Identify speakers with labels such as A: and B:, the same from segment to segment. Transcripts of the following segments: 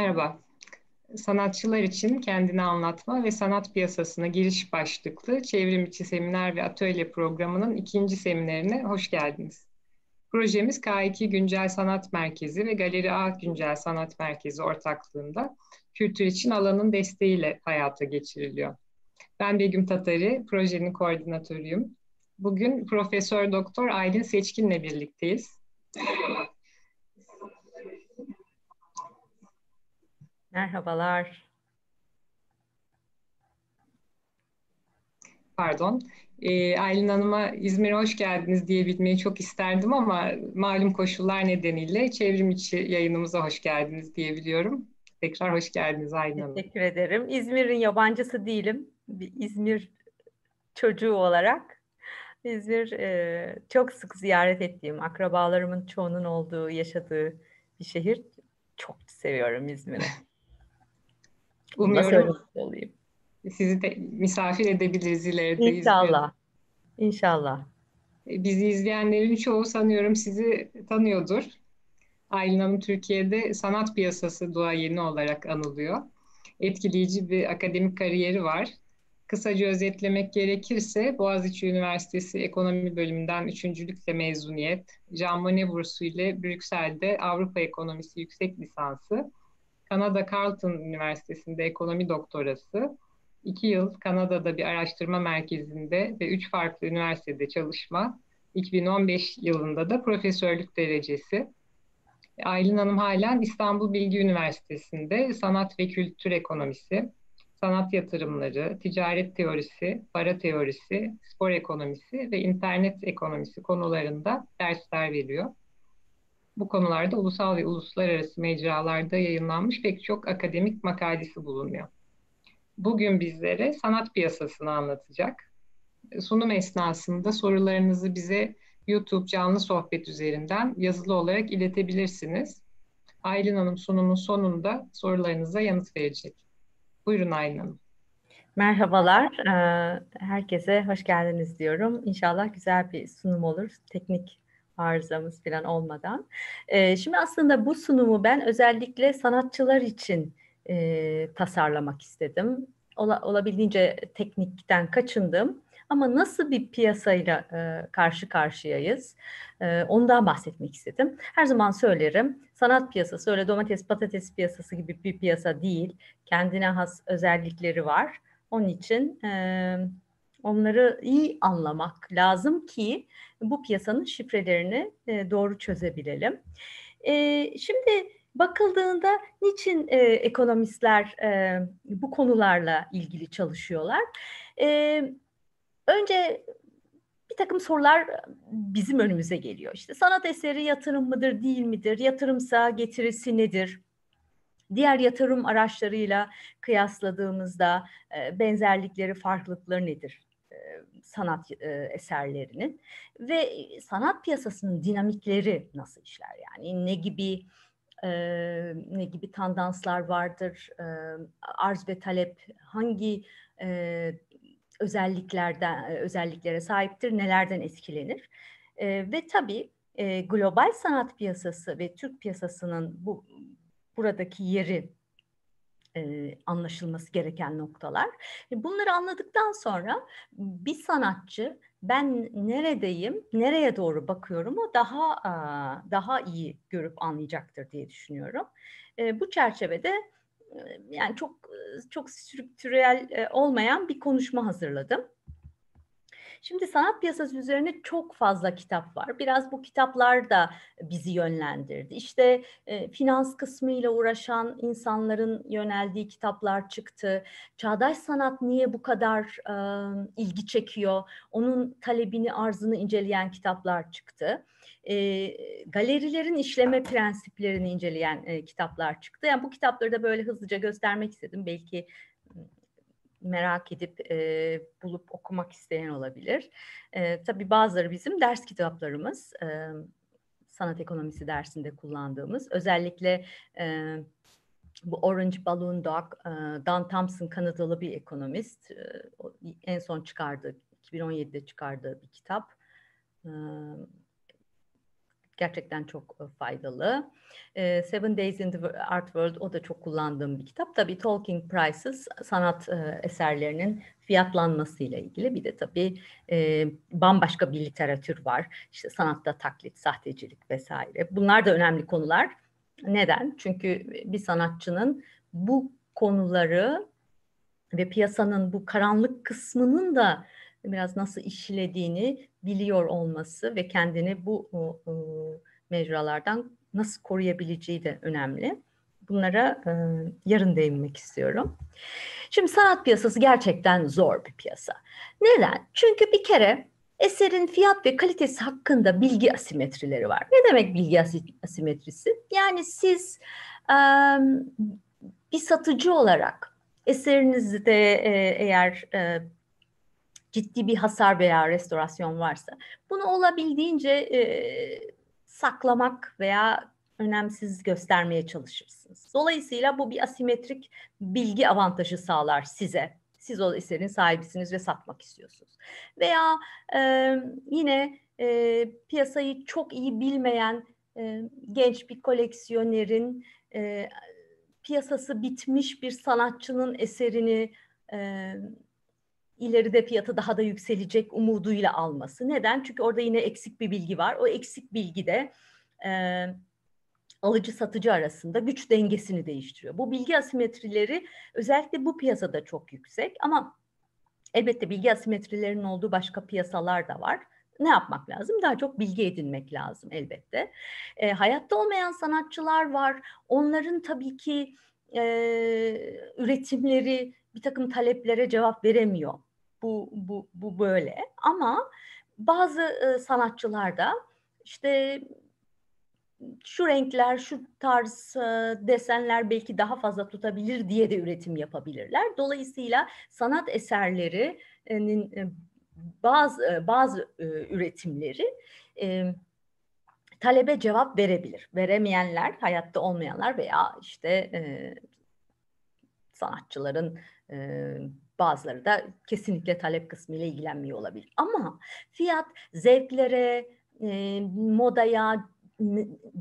A: Merhaba. Sanatçılar için kendini anlatma ve sanat piyasasına giriş başlıklı çevrim içi seminer ve atölye programının ikinci seminerine hoş geldiniz. Projemiz K2 Güncel Sanat Merkezi ve Galeri A Güncel Sanat Merkezi ortaklığında kültür için alanın desteğiyle hayata geçiriliyor. Ben Begüm Tatari, projenin koordinatörüyüm. Bugün Profesör Doktor Aylin Seçkin'le birlikteyiz. Merhabalar. Pardon. E, Aylin Hanım'a İzmir'e hoş geldiniz diyebilmeyi çok isterdim ama malum koşullar nedeniyle çevrim içi yayınımıza hoş geldiniz diyebiliyorum. Tekrar hoş geldiniz Aylin Hanım. Teşekkür ederim. İzmir'in yabancısı değilim. Bir İzmir çocuğu olarak.
B: İzmir e, çok sık ziyaret ettiğim, akrabalarımın çoğunun olduğu,
A: yaşadığı bir şehir. Çok seviyorum İzmir'i. Umuyorum sizi de misafir edebiliriz ileride. İnşallah. İnşallah. E, bizi izleyenlerin çoğu sanıyorum sizi tanıyordur. Aylin Hanım Türkiye'de sanat piyasası duayeni olarak anılıyor. Etkileyici bir akademik kariyeri var. Kısaca özetlemek gerekirse Boğaziçi Üniversitesi Ekonomi Bölümünden üçüncülükle mezuniyet, Jean Monnet Bursu ile Brüksel'de Avrupa Ekonomisi Yüksek Lisansı, Kanada Carleton Üniversitesi'nde ekonomi doktorası, iki yıl Kanada'da bir araştırma merkezinde ve üç farklı üniversitede çalışma, 2015 yılında da profesörlük derecesi. Aylin Hanım halen İstanbul Bilgi Üniversitesi'nde sanat ve kültür ekonomisi, sanat yatırımları, ticaret teorisi, para teorisi, spor ekonomisi ve internet ekonomisi konularında dersler veriyor bu konularda ulusal ve uluslararası mecralarda yayınlanmış pek çok akademik makalesi bulunuyor. Bugün bizlere sanat piyasasını anlatacak. Sunum esnasında sorularınızı bize YouTube canlı sohbet üzerinden yazılı olarak iletebilirsiniz. Aylin Hanım sunumun sonunda sorularınıza yanıt verecek. Buyurun Aylin Hanım. Merhabalar. Ee, herkese hoş geldiniz diyorum.
B: İnşallah güzel bir sunum olur. Teknik arızamız falan olmadan. E, şimdi aslında bu sunumu ben özellikle sanatçılar için e, tasarlamak istedim. Ola, olabildiğince teknikten kaçındım. Ama nasıl bir piyasayla e, karşı karşıyayız? E, ondan bahsetmek istedim. Her zaman söylerim. Sanat piyasası öyle domates patates piyasası gibi bir piyasa değil. Kendine has özellikleri var. Onun için e, Onları iyi anlamak lazım ki bu piyasanın şifrelerini e, doğru çözebilelim. E, şimdi bakıldığında niçin e, ekonomistler bu konularla ilgili çalışıyorlar? önce bir takım sorular bizim önümüze geliyor. İşte sanat eseri yatırım mıdır, değil midir? Yatırımsa getirisi nedir? Diğer yatırım araçlarıyla kıyasladığımızda benzerlikleri, farklılıkları nedir sanat eserlerinin ve sanat piyasasının dinamikleri nasıl işler yani ne gibi ne gibi tandanslar vardır, arz ve talep hangi e, özelliklerden özelliklere sahiptir, nelerden etkilenir ve tabi global sanat piyasası ve Türk piyasasının bu buradaki yeri e, anlaşılması gereken noktalar. E, bunları anladıktan sonra bir sanatçı ben neredeyim, nereye doğru bakıyorum o daha daha iyi görüp anlayacaktır diye düşünüyorum. E, bu çerçevede e, yani çok e, çok strüktürel olmayan bir konuşma hazırladım. Şimdi sanat piyasası üzerine çok fazla kitap var. Biraz bu kitaplar da bizi yönlendirdi. İşte e, finans kısmıyla uğraşan insanların yöneldiği kitaplar çıktı. Çağdaş sanat niye bu kadar e, ilgi çekiyor? Onun talebini, arzını inceleyen kitaplar çıktı. E, galerilerin işleme prensiplerini inceleyen e, kitaplar çıktı. Yani bu kitapları da böyle hızlıca göstermek istedim. Belki merak edip e, bulup okumak isteyen olabilir. E, tabii bazıları bizim ders kitaplarımız, e, sanat ekonomisi dersinde kullandığımız. Özellikle e, bu Orange Balloon Dog, e, Dan Thompson Kanadalı bir ekonomist. E, en son çıkardığı, 2017'de çıkardığı bir kitap. E, Gerçekten çok e, faydalı. E, Seven Days in the Art World o da çok kullandığım bir kitap. Tabii Talking Prices sanat e, eserlerinin fiyatlanmasıyla ilgili bir de tabii e, bambaşka bir literatür var. İşte sanatta taklit, sahtecilik vesaire. Bunlar da önemli konular. Neden? Çünkü bir sanatçının bu konuları ve piyasanın bu karanlık kısmının da biraz nasıl işlediğini biliyor olması ve kendini bu e, mecralardan nasıl koruyabileceği de önemli. Bunlara e, yarın değinmek istiyorum. Şimdi sanat piyasası gerçekten zor bir piyasa. Neden? Çünkü bir kere eserin fiyat ve kalitesi hakkında bilgi asimetrileri var. Ne demek bilgi asimetrisi? Yani siz e, bir satıcı olarak eserinizde e, eğer e, ciddi bir hasar veya restorasyon varsa bunu olabildiğince e, saklamak veya önemsiz göstermeye çalışırsınız. Dolayısıyla bu bir asimetrik bilgi avantajı sağlar size. Siz o eserin sahibisiniz ve satmak istiyorsunuz. Veya e, yine e, piyasayı çok iyi bilmeyen e, genç bir koleksiyonerin e, piyasası bitmiş bir sanatçının eserini e, ileride fiyatı daha da yükselecek umuduyla alması. Neden? Çünkü orada yine eksik bir bilgi var. O eksik bilgi de e, alıcı satıcı arasında güç dengesini değiştiriyor. Bu bilgi asimetrileri özellikle bu piyasada çok yüksek ama elbette bilgi asimetrilerinin olduğu başka piyasalar da var. Ne yapmak lazım? Daha çok bilgi edinmek lazım elbette. E, hayatta olmayan sanatçılar var. Onların tabii ki e, üretimleri bir takım taleplere cevap veremiyor bu, bu, bu böyle ama bazı e, sanatçılar da işte şu renkler, şu tarz e, desenler belki daha fazla tutabilir diye de üretim yapabilirler. Dolayısıyla sanat eserlerinin bazı e, bazı e, üretimleri talebe cevap verebilir. Veremeyenler, hayatta olmayanlar veya işte sanatçıların Bazıları da kesinlikle talep kısmıyla ilgilenmiyor olabilir. Ama fiyat zevklere, e, modaya,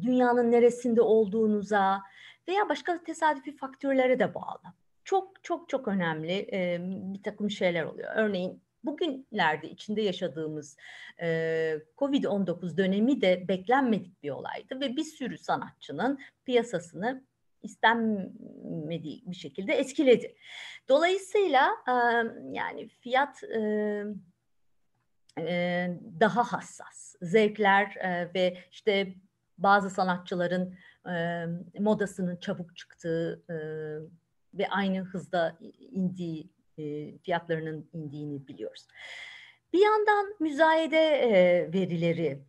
B: dünyanın neresinde olduğunuza veya başka tesadüfi faktörlere de bağlı. Çok çok çok önemli e, bir takım şeyler oluyor. Örneğin bugünlerde içinde yaşadığımız e, Covid-19 dönemi de beklenmedik bir olaydı ve bir sürü sanatçının piyasasını istenmediği bir şekilde etkiledi. Dolayısıyla yani fiyat daha hassas. Zevkler ve işte bazı sanatçıların modasının çabuk çıktığı ve aynı hızda indiği fiyatlarının indiğini biliyoruz. Bir yandan müzayede verileri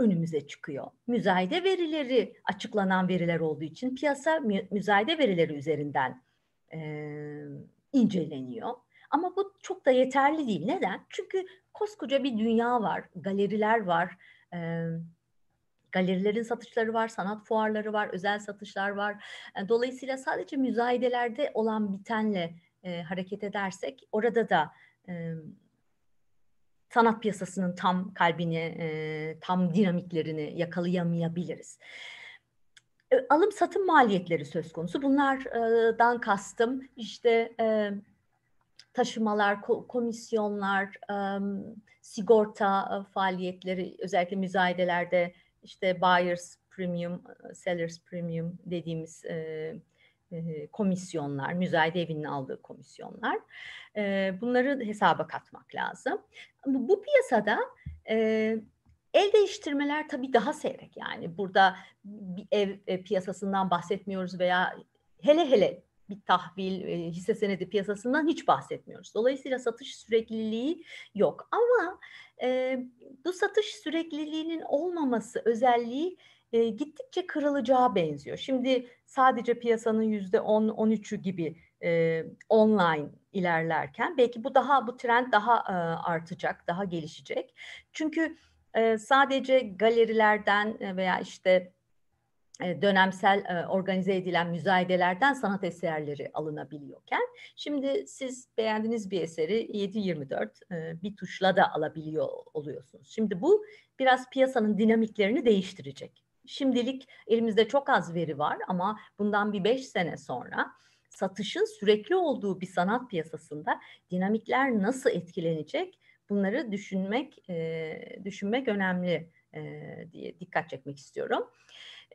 B: önümüze çıkıyor. Müzayede verileri açıklanan veriler olduğu için piyasa müzayede verileri üzerinden e, inceleniyor. Ama bu çok da yeterli değil. Neden? Çünkü koskoca bir dünya var, galeriler var, e, galerilerin satışları var, sanat fuarları var, özel satışlar var. E, dolayısıyla sadece müzayedelerde olan bitenle e, hareket edersek orada da e, sanat piyasasının tam kalbini, e, tam dinamiklerini yakalayamayabiliriz. E, alım satım maliyetleri söz konusu. Bunlardan kastım işte e, taşımalar, komisyonlar, e, sigorta faaliyetleri özellikle müzayedelerde işte buyers premium, sellers premium dediğimiz e, komisyonlar, müzayede evinin aldığı komisyonlar bunları hesaba katmak lazım. Bu, piyasada el değiştirmeler tabii daha seyrek yani burada bir ev e, piyasasından bahsetmiyoruz veya hele hele bir tahvil, e, hisse senedi piyasasından hiç bahsetmiyoruz. Dolayısıyla satış sürekliliği yok ama bu satış sürekliliğinin olmaması özelliği e, gittikçe kırılacağı benziyor. Şimdi sadece piyasanın yüzde 10-13'ü gibi e, online ilerlerken belki bu daha bu trend daha e, artacak, daha gelişecek. Çünkü e, sadece galerilerden veya işte dönemsel organize edilen müzayedelerden sanat eserleri alınabiliyorken şimdi siz beğendiğiniz bir eseri 724 bir tuşla da alabiliyor oluyorsunuz. Şimdi bu biraz piyasanın dinamiklerini değiştirecek. Şimdilik elimizde çok az veri var ama bundan bir beş sene sonra satışın sürekli olduğu bir sanat piyasasında dinamikler nasıl etkilenecek bunları düşünmek e, düşünmek önemli e, diye dikkat çekmek istiyorum.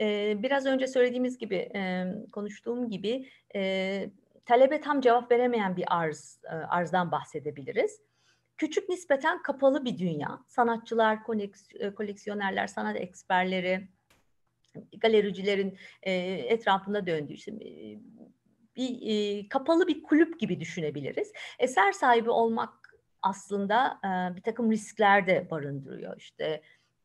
B: E, biraz önce söylediğimiz gibi e, konuştuğum gibi e, talebe tam cevap veremeyen bir arz e, arzdan bahsedebiliriz. Küçük nispeten kapalı bir dünya. Sanatçılar, e, koleksiyonerler, sanat eksperleri, galericilerin e, etrafında döndüğü işte e, bir e, kapalı bir kulüp gibi düşünebiliriz. Eser sahibi olmak aslında e, bir takım riskler de barındırıyor. İşte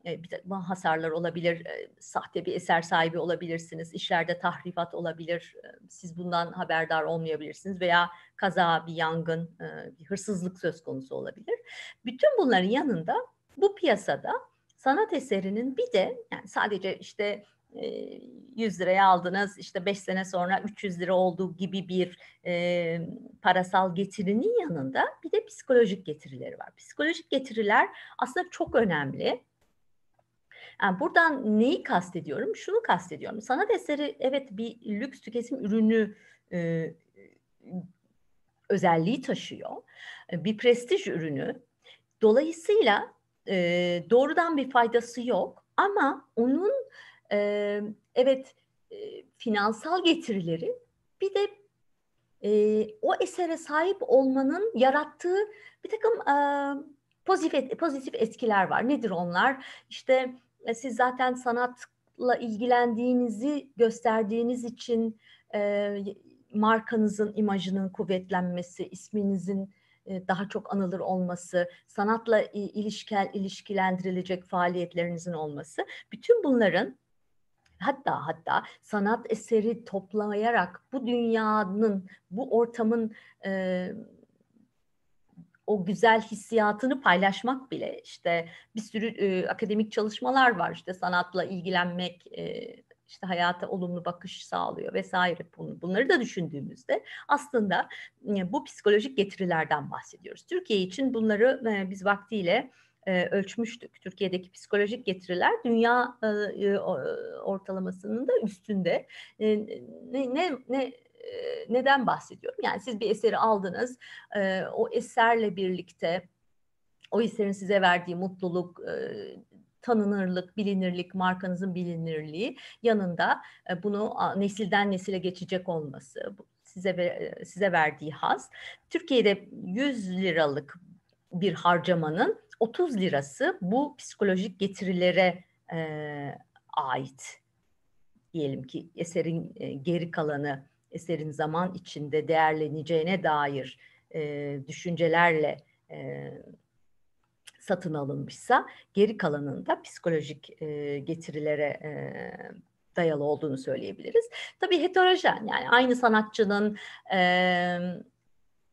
B: e, bir takım hasarlar olabilir, e, sahte bir eser sahibi olabilirsiniz, işlerde tahrifat olabilir, siz bundan haberdar olmayabilirsiniz veya kaza, bir yangın, bir hırsızlık söz konusu olabilir. Bütün bunların yanında bu piyasada sanat eserinin bir de yani sadece işte 100 liraya aldınız işte 5 sene sonra 300 lira olduğu gibi bir e, parasal getirinin yanında bir de psikolojik getirileri var. Psikolojik getiriler aslında çok önemli. Yani buradan neyi kastediyorum? Şunu kastediyorum. Sanat eseri evet bir lüks tüketim ürünü e, özelliği taşıyor. Bir prestij ürünü. Dolayısıyla e, doğrudan bir faydası yok ama onun e, evet e, finansal getirileri bir de e, o esere sahip olmanın yarattığı bir takım e, pozitif, pozitif etkiler var. Nedir onlar? İşte e, siz zaten sanatla ilgilendiğinizi gösterdiğiniz için e, markanızın imajının kuvvetlenmesi, isminizin e, daha çok anılır olması, sanatla ilişkel, ilişkilendirilecek faaliyetlerinizin olması, bütün bunların hatta hatta sanat eseri toplayarak bu dünyanın, bu ortamın e, o güzel hissiyatını paylaşmak bile işte bir sürü e, akademik çalışmalar var işte sanatla ilgilenmek e, işte hayata olumlu bakış sağlıyor vesaire bunları da düşündüğümüzde aslında bu psikolojik getirilerden bahsediyoruz. Türkiye için bunları biz vaktiyle e, ölçmüştük. Türkiye'deki psikolojik getiriler dünya e, e ortalamasının da üstünde. E, ne ne, ne e, neden bahsediyorum? Yani siz bir eseri aldınız, e, o eserle birlikte o eserin size verdiği mutluluk, e, tanınırlık, bilinirlik, markanızın bilinirliği yanında e, bunu nesilden nesile geçecek olması, size size verdiği haz. Türkiye'de 100 liralık bir harcamanın 30 lirası bu psikolojik getirilere e, ait. Diyelim ki eserin e, geri kalanı eserin zaman içinde değerleneceğine dair e, düşüncelerle e, satın alınmışsa geri kalanında psikolojik e, getirilere e, dayalı olduğunu söyleyebiliriz. Tabii heterojen yani aynı sanatçının e,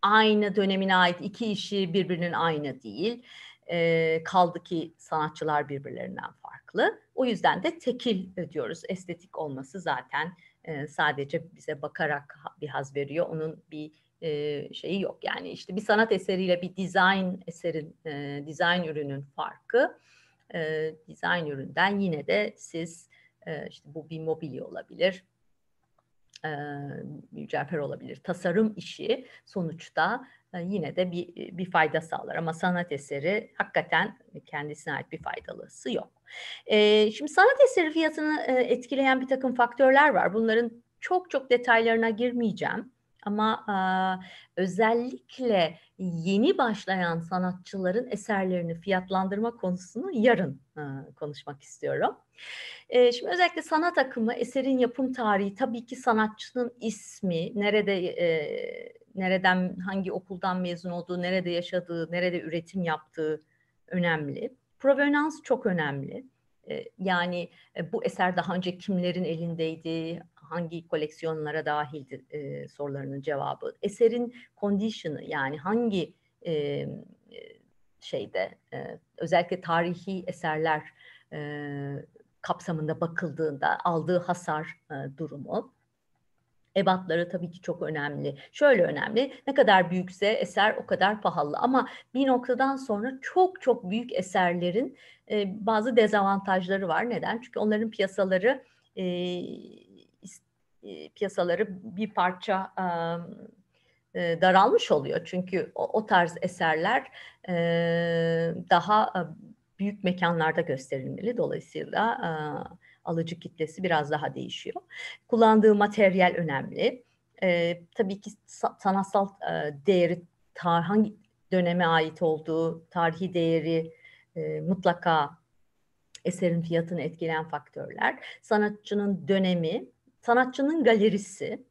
B: aynı dönemine ait iki işi birbirinin aynı değil. E, kaldı ki sanatçılar birbirlerinden farklı. O yüzden de tekil e, diyoruz. Estetik olması zaten e, sadece bize bakarak bir haz veriyor. Onun bir e, şeyi yok. Yani işte bir sanat eseriyle bir design eserin, e, dizayn ürünün farkı. E, dizayn üründen yine de siz e, işte bu bir mobilya olabilir, e, mücevher olabilir. Tasarım işi sonuçta yine de bir, bir fayda sağlar. Ama sanat eseri hakikaten kendisine ait bir faydalısı yok. şimdi sanat eseri fiyatını etkileyen bir takım faktörler var. Bunların çok çok detaylarına girmeyeceğim. Ama özellikle yeni başlayan sanatçıların eserlerini fiyatlandırma konusunu yarın konuşmak istiyorum. şimdi özellikle sanat akımı, eserin yapım tarihi, tabii ki sanatçının ismi, nerede nereden, hangi okuldan mezun olduğu, nerede yaşadığı, nerede üretim yaptığı önemli. Provenans çok önemli. Ee, yani e, bu eser daha önce kimlerin elindeydi, hangi koleksiyonlara dahildi e, sorularının cevabı. Eserin condition'ı yani hangi e, e şeyde e, özellikle tarihi eserler e, kapsamında bakıldığında aldığı hasar e, durumu ebatları tabii ki çok önemli. Şöyle önemli, ne kadar büyükse eser o kadar pahalı ama bir noktadan sonra çok çok büyük eserlerin e, bazı dezavantajları var. Neden? Çünkü onların piyasaları e, e piyasaları bir parça e, daralmış oluyor. Çünkü o, o tarz eserler e, daha e, büyük mekanlarda gösterilmeli. Dolayısıyla e, alıcı kitlesi biraz daha değişiyor. Kullandığı materyal önemli. E, tabii ki sanatsal e, değeri, tar- hangi döneme ait olduğu, tarihi değeri e, mutlaka eserin fiyatını etkileyen faktörler. Sanatçının dönemi, sanatçının galerisi,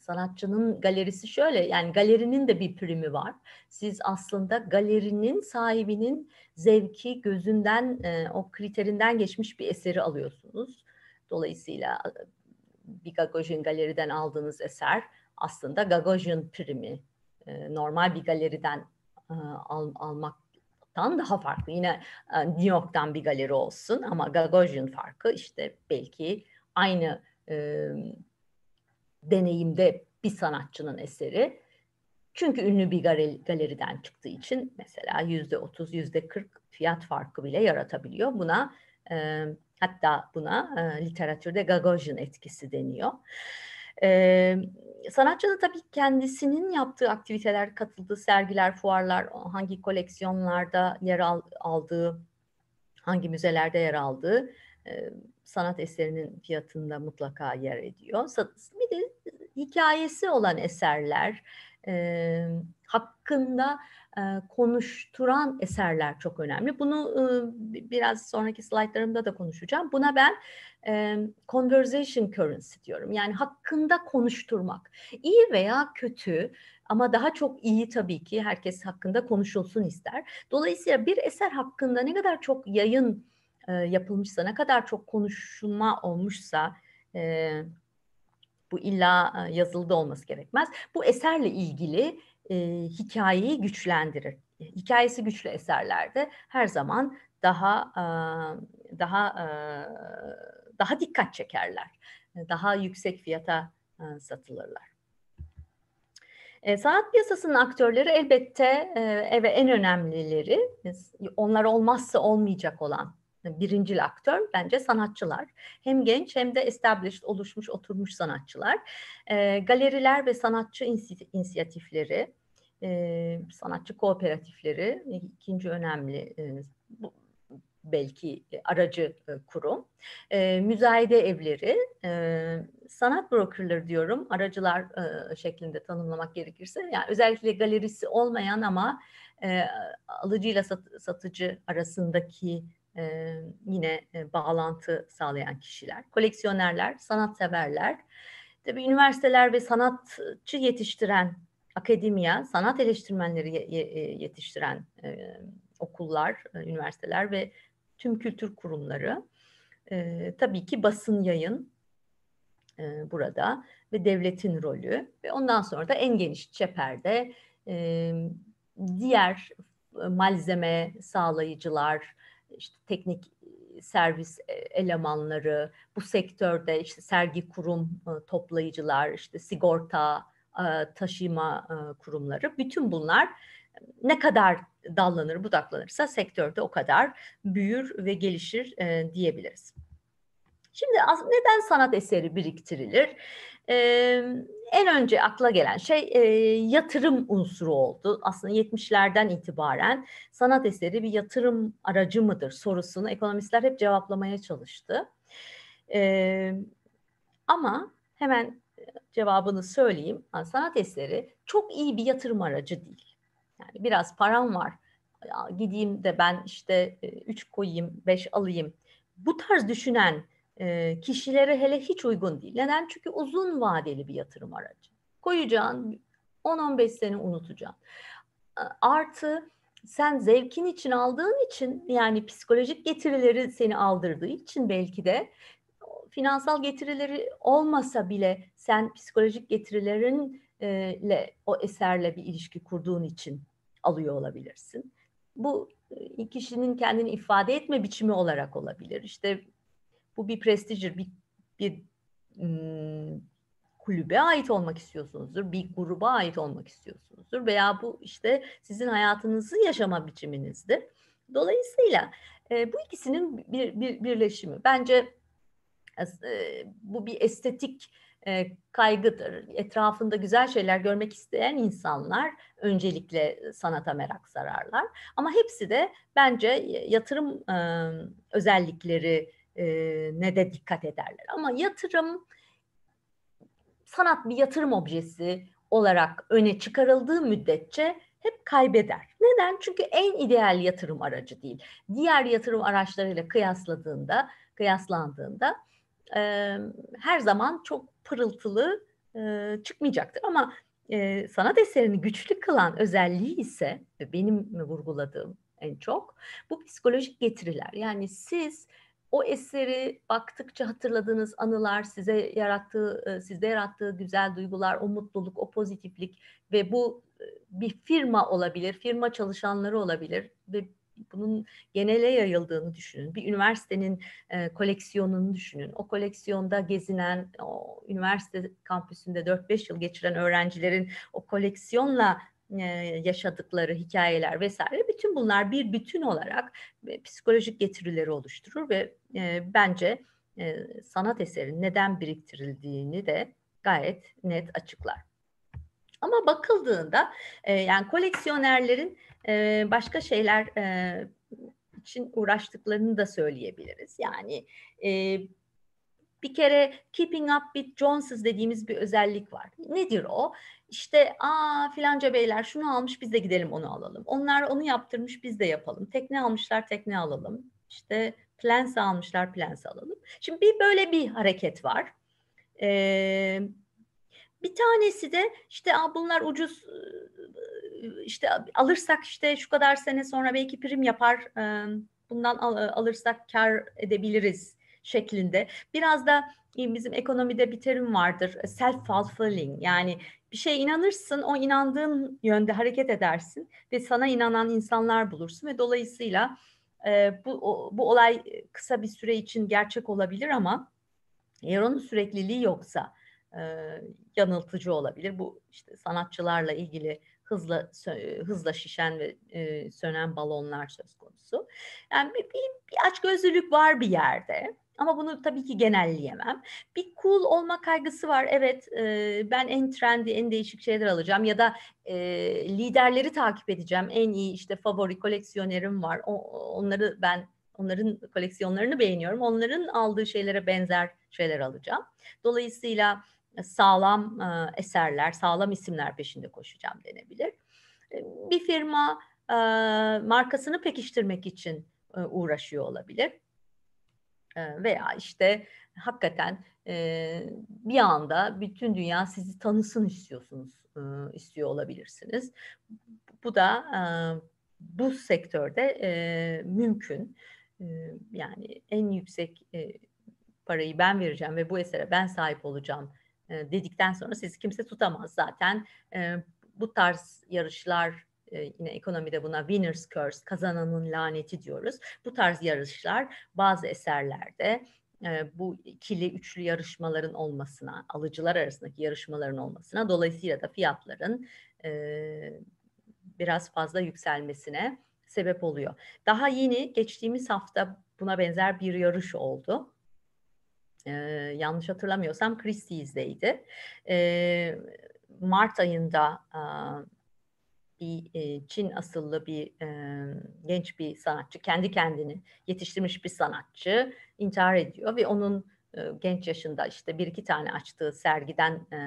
B: sanatçının galerisi şöyle yani galerinin de bir primi var. Siz aslında galerinin sahibinin zevki gözünden o kriterinden geçmiş bir eseri alıyorsunuz. Dolayısıyla bir Gagosian galeriden aldığınız eser aslında Gagosian primi e, normal bir galeriden e, al, almaktan daha farklı. Yine New York'tan bir galeri olsun ama Gagosian farkı işte belki aynı e, deneyimde bir sanatçının eseri. Çünkü ünlü bir galeriden çıktığı için mesela yüzde otuz, yüzde kırk fiyat farkı bile yaratabiliyor. Buna e, hatta buna e, literatürde Gagosian etkisi deniyor. E, sanatçı da tabii kendisinin yaptığı aktiviteler, katıldığı sergiler, fuarlar, hangi koleksiyonlarda yer aldığı, hangi müzelerde yer aldığı e, sanat eserinin fiyatında mutlaka yer ediyor. Bir de e, hikayesi olan eserler, e, hakkında e, konuşturan eserler çok önemli. Bunu e, biraz sonraki slaytlarımda da konuşacağım. Buna ben e, conversation currency diyorum. Yani hakkında konuşturmak. İyi veya kötü ama daha çok iyi tabii ki herkes hakkında konuşulsun ister. Dolayısıyla bir eser hakkında ne kadar çok yayın e, yapılmışsa, ne kadar çok konuşulma olmuşsa e, bu illa e, yazıldı olması gerekmez. Bu eserle ilgili e, hikayeyi güçlendirir. Hikayesi güçlü eserlerde her zaman daha e, daha e, daha dikkat çekerler. E, daha yüksek fiyata e, satılırlar. E, sanat piyasasının aktörleri elbette e, ve en önemlileri, e, onlar olmazsa olmayacak olan birincil aktör bence sanatçılar. Hem genç hem de established, oluşmuş, oturmuş sanatçılar. E, galeriler ve sanatçı insi- inisiyatifleri, e, sanatçı kooperatifleri e, ikinci önemli e, bu, belki aracı e, kurum. E, müzayede evleri, e, sanat brokerları diyorum aracılar e, şeklinde tanımlamak gerekirse. Yani özellikle galerisi olmayan ama e, alıcıyla sat, satıcı arasındaki e, yine e, bağlantı sağlayan kişiler. Koleksiyonerler, sanatseverler. tabi üniversiteler ve sanatçı yetiştiren akademiya, sanat eleştirmenleri yetiştiren e, okullar, üniversiteler ve tüm kültür kurumları. E, tabii ki basın yayın e, burada ve devletin rolü ve ondan sonra da en geniş çeperde e, diğer malzeme sağlayıcılar, işte teknik servis elemanları, bu sektörde işte sergi kurum toplayıcılar, işte sigorta, taşıma kurumları bütün bunlar ne kadar dallanır, budaklanırsa sektörde o kadar büyür ve gelişir diyebiliriz. Şimdi neden sanat eseri biriktirilir? E, en önce akla gelen şey e, yatırım unsuru oldu. Aslında 70'lerden itibaren sanat eseri bir yatırım aracı mıdır sorusunu ekonomistler hep cevaplamaya çalıştı. E, ama hemen cevabını söyleyeyim. sanat eseri çok iyi bir yatırım aracı değil. Yani biraz param var. Ya gideyim de ben işte 3 koyayım, 5 alayım. Bu tarz düşünen kişilere hele hiç uygun değil. Neden? Çünkü uzun vadeli bir yatırım aracı. Koyacağın 10-15 sene unutacaksın. Artı sen zevkin için aldığın için yani psikolojik getirileri seni aldırdığı için belki de finansal getirileri olmasa bile sen psikolojik getirilerinle o eserle bir ilişki kurduğun için alıyor olabilirsin. Bu kişinin kendini ifade etme biçimi olarak olabilir. İşte bu bir prestijdir, bir, bir ıı, kulübe ait olmak istiyorsunuzdur, bir gruba ait olmak istiyorsunuzdur veya bu işte sizin hayatınızı yaşama biçiminizdir. Dolayısıyla e, bu ikisinin bir, bir birleşimi. Bence e, bu bir estetik e, kaygıdır. Etrafında güzel şeyler görmek isteyen insanlar öncelikle sanata merak sararlar. Ama hepsi de bence yatırım e, özellikleri e, ne de dikkat ederler. Ama yatırım sanat bir yatırım objesi olarak öne çıkarıldığı müddetçe hep kaybeder. Neden? Çünkü en ideal yatırım aracı değil. Diğer yatırım araçlarıyla kıyasladığında, kıyaslandığında e, her zaman çok pırıltılı e, çıkmayacaktır. Ama e, sanat eserini güçlü kılan özelliği ise benim vurguladığım en çok bu psikolojik getiriler. Yani siz o eseri baktıkça hatırladığınız anılar, size yarattığı, e, sizde yarattığı güzel duygular, o mutluluk, o pozitiflik ve bu e, bir firma olabilir, firma çalışanları olabilir ve bunun genele yayıldığını düşünün. Bir üniversitenin e, koleksiyonunu düşünün. O koleksiyonda gezinen, o üniversite kampüsünde 4-5 yıl geçiren öğrencilerin o koleksiyonla yaşadıkları hikayeler vesaire bütün bunlar bir bütün olarak psikolojik getirileri oluşturur ve bence sanat eserinin neden biriktirildiğini de gayet net açıklar. Ama bakıldığında yani koleksiyonerlerin başka şeyler için uğraştıklarını da söyleyebiliriz. Yani bir kere keeping up with Joneses dediğimiz bir özellik var. Nedir o? İşte aa filanca beyler şunu almış biz de gidelim onu alalım. Onlar onu yaptırmış biz de yapalım. Tekne almışlar tekne alalım. İşte plans almışlar plans alalım. Şimdi bir böyle bir hareket var. Ee, bir tanesi de işte aa, bunlar ucuz işte alırsak işte şu kadar sene sonra belki prim yapar bundan alırsak kar edebiliriz şeklinde. Biraz da e, bizim ekonomide bir terim vardır e, self fulfilling yani bir şeye inanırsın o inandığın yönde hareket edersin ve sana inanan insanlar bulursun ve dolayısıyla e, bu, o, bu olay e, kısa bir süre için gerçek olabilir ama eğer onun sürekliliği yoksa e, yanıltıcı olabilir. Bu işte sanatçılarla ilgili hızla hızla şişen ve e, sönen balonlar söz konusu. Yani bir, bir, bir açgözlülük var bir yerde. Ama bunu tabii ki genelleyemem. Bir cool olma kaygısı var. Evet e, ben en trendy, en değişik şeyler alacağım ya da e, liderleri takip edeceğim. En iyi işte favori koleksiyonerim var. O, onları ben onların koleksiyonlarını beğeniyorum. Onların aldığı şeylere benzer şeyler alacağım. Dolayısıyla e, sağlam e, eserler, sağlam isimler peşinde koşacağım denebilir. E, bir firma e, markasını pekiştirmek için e, uğraşıyor olabilir ee, veya işte hakikaten e, bir anda bütün dünya sizi tanısın istiyorsunuz, e, istiyor olabilirsiniz. Bu da e, bu sektörde mümkün. Yani en yüksek parayı ben vereceğim ve bu esere ben sahip olacağım dedikten sonra sizi kimse tutamaz zaten. Bu tarz yarışlar e, yine ekonomide buna winner's curse, kazananın laneti diyoruz. Bu tarz yarışlar bazı eserlerde e, bu ikili üçlü yarışmaların olmasına, alıcılar arasındaki yarışmaların olmasına, dolayısıyla da fiyatların e, biraz fazla yükselmesine sebep oluyor. Daha yeni geçtiğimiz hafta buna benzer bir yarış oldu. Ee, yanlış hatırlamıyorsam Christie's'deydi. Ee, Mart ayında bir e, Çin asıllı bir e, genç bir sanatçı, kendi kendini yetiştirmiş bir sanatçı intihar ediyor ve onun e, genç yaşında işte bir iki tane açtığı sergiden e,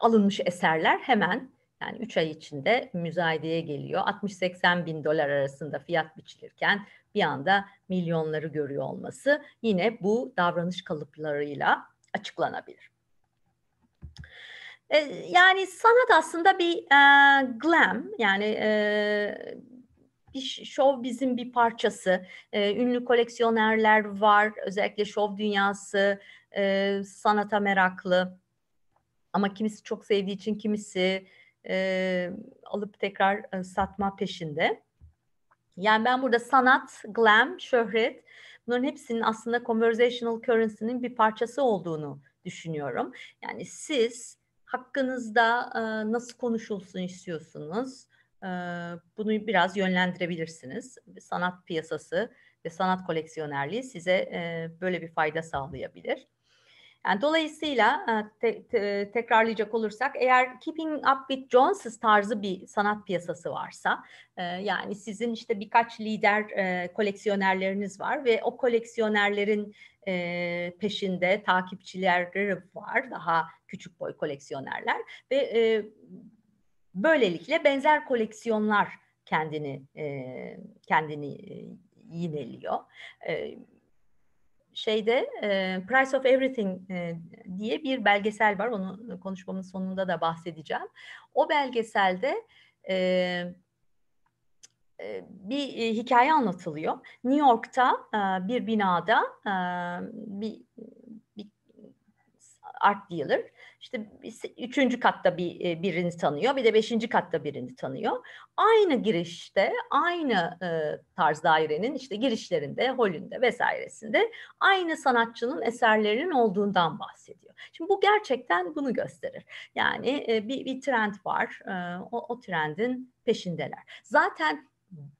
B: alınmış eserler hemen yani 3 ay içinde müzayedeye geliyor. 60-80 bin dolar arasında fiyat biçilirken bir anda milyonları görüyor olması yine bu davranış kalıplarıyla açıklanabilir yani sanat aslında bir e, glam yani e, bir şov bizim bir parçası. E, ünlü koleksiyonerler var özellikle şov dünyası e, sanata meraklı ama kimisi çok sevdiği için kimisi e, alıp tekrar e, satma peşinde. Yani ben burada sanat, glam, şöhret bunların hepsinin aslında conversational currency'nin bir parçası olduğunu düşünüyorum. Yani siz hakkınızda e, nasıl konuşulsun istiyorsunuz? E, bunu biraz yönlendirebilirsiniz. Sanat piyasası ve sanat koleksiyonerliği size e, böyle bir fayda sağlayabilir. Yani dolayısıyla e, te, te, tekrarlayacak olursak eğer Keeping Up With Joneses tarzı bir sanat piyasası varsa e, yani sizin işte birkaç lider e, koleksiyonerleriniz var ve o koleksiyonerlerin e, peşinde takipçileri var daha küçük boy koleksiyonerler ve e, böylelikle benzer koleksiyonlar kendini e, kendini e, yineliyor. E, şeyde e, Price of Everything e, diye bir belgesel var. Onu konuşmamın sonunda da bahsedeceğim. O belgeselde e, e bir e, hikaye anlatılıyor. New York'ta e, bir binada e, bir art dealer. İşte üçüncü katta bir e, birini tanıyor bir de beşinci katta birini tanıyor. Aynı girişte aynı e, tarz dairenin işte girişlerinde, holünde vesairesinde aynı sanatçının eserlerinin olduğundan bahsediyor. Şimdi bu gerçekten bunu gösterir. Yani e, bir, bir trend var e, o, o trendin peşindeler. Zaten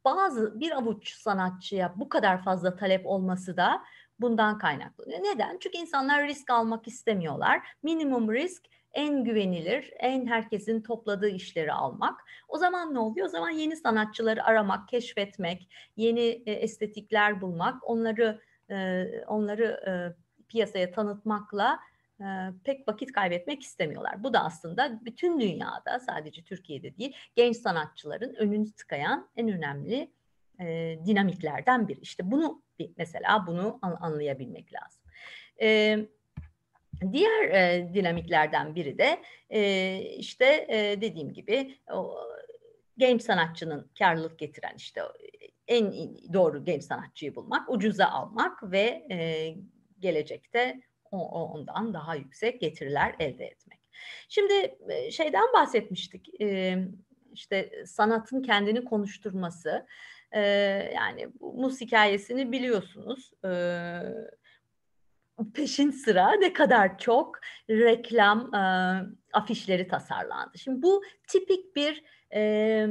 B: bazı bir avuç sanatçıya bu kadar fazla talep olması da bundan kaynaklanıyor. Neden? Çünkü insanlar risk almak istemiyorlar. Minimum risk en güvenilir, en herkesin topladığı işleri almak. O zaman ne oluyor? O zaman yeni sanatçıları aramak, keşfetmek, yeni e, estetikler bulmak, onları e, onları e, piyasaya tanıtmakla pek vakit kaybetmek istemiyorlar. Bu da aslında bütün dünyada sadece Türkiye'de değil genç sanatçıların önünü tıkayan en önemli dinamiklerden biri. İşte bunu Mesela bunu anlayabilmek lazım. Evet. Diğer e, dinamiklerden biri de e, işte e, dediğim gibi o, genç sanatçının karlılık getiren işte e, en doğru genç sanatçıyı bulmak, ucuza almak ve e, gelecekte o, ondan daha yüksek getiriler elde etmek. Şimdi şeyden bahsetmiştik. E, işte sanatın kendini konuşturması. E, yani bu Mus hikayesini biliyorsunuz. E, peşin sıra ne kadar çok reklam e, afişleri tasarlandı. Şimdi bu tipik bir e,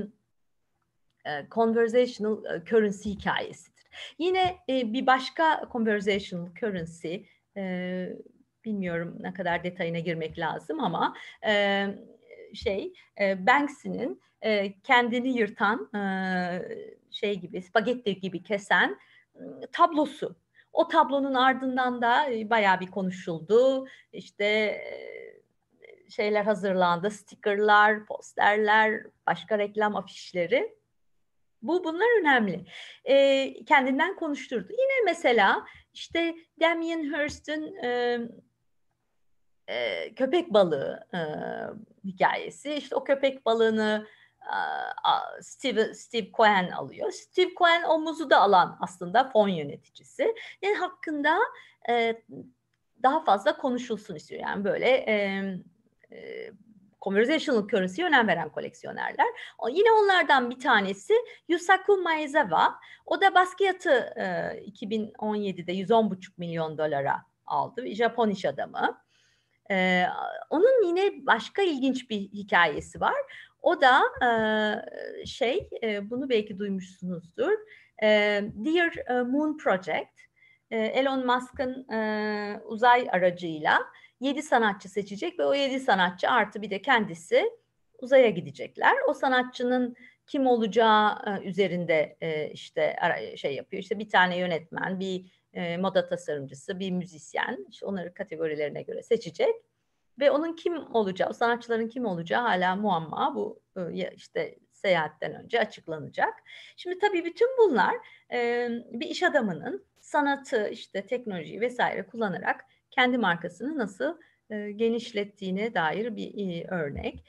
B: conversational currency hikayesidir. Yine e, bir başka conversational currency e, bilmiyorum ne kadar detayına girmek lazım ama e, şey e, Banksy'nin e, kendini yırtan e, şey gibi spagetti gibi kesen tablosu. O tablonun ardından da e, bayağı bir konuşuldu. İşte e, şeyler hazırlandı, stickerlar, posterler, başka reklam afişleri. Bu bunlar önemli. E, kendinden konuşturdu. Yine mesela işte Damien Hirst'ün e, e, köpek balığı e, hikayesi. İşte o köpek balığını Steve, Steve Cohen alıyor. Steve Cohen omuzu da alan aslında fon yöneticisi. Yani hakkında e, daha fazla konuşulsun istiyor. Yani böyle e, e, conversational currency'ye önem veren koleksiyonerler. O, yine onlardan bir tanesi Yusaku Maezawa. O da Baskiyat'ı e, 2017'de 110,5 milyon dolara aldı. Japon iş adamı. Ee, onun yine başka ilginç bir hikayesi var. O da e, şey, e, bunu belki duymuşsunuzdur. E, Dear Moon Project, e, Elon Musk'ın e, uzay aracıyla 7 sanatçı seçecek ve o 7 sanatçı artı bir de kendisi uzaya gidecekler. O sanatçının kim olacağı üzerinde işte şey yapıyor. İşte bir tane yönetmen, bir moda tasarımcısı, bir müzisyen. İşte onları kategorilerine göre seçecek. Ve onun kim olacağı, sanatçıların kim olacağı hala muamma. Bu e, işte seyahatten önce açıklanacak. Şimdi tabii bütün bunlar e, bir iş adamının sanatı, işte teknolojiyi vesaire kullanarak kendi markasını nasıl e, genişlettiğine dair bir örnek.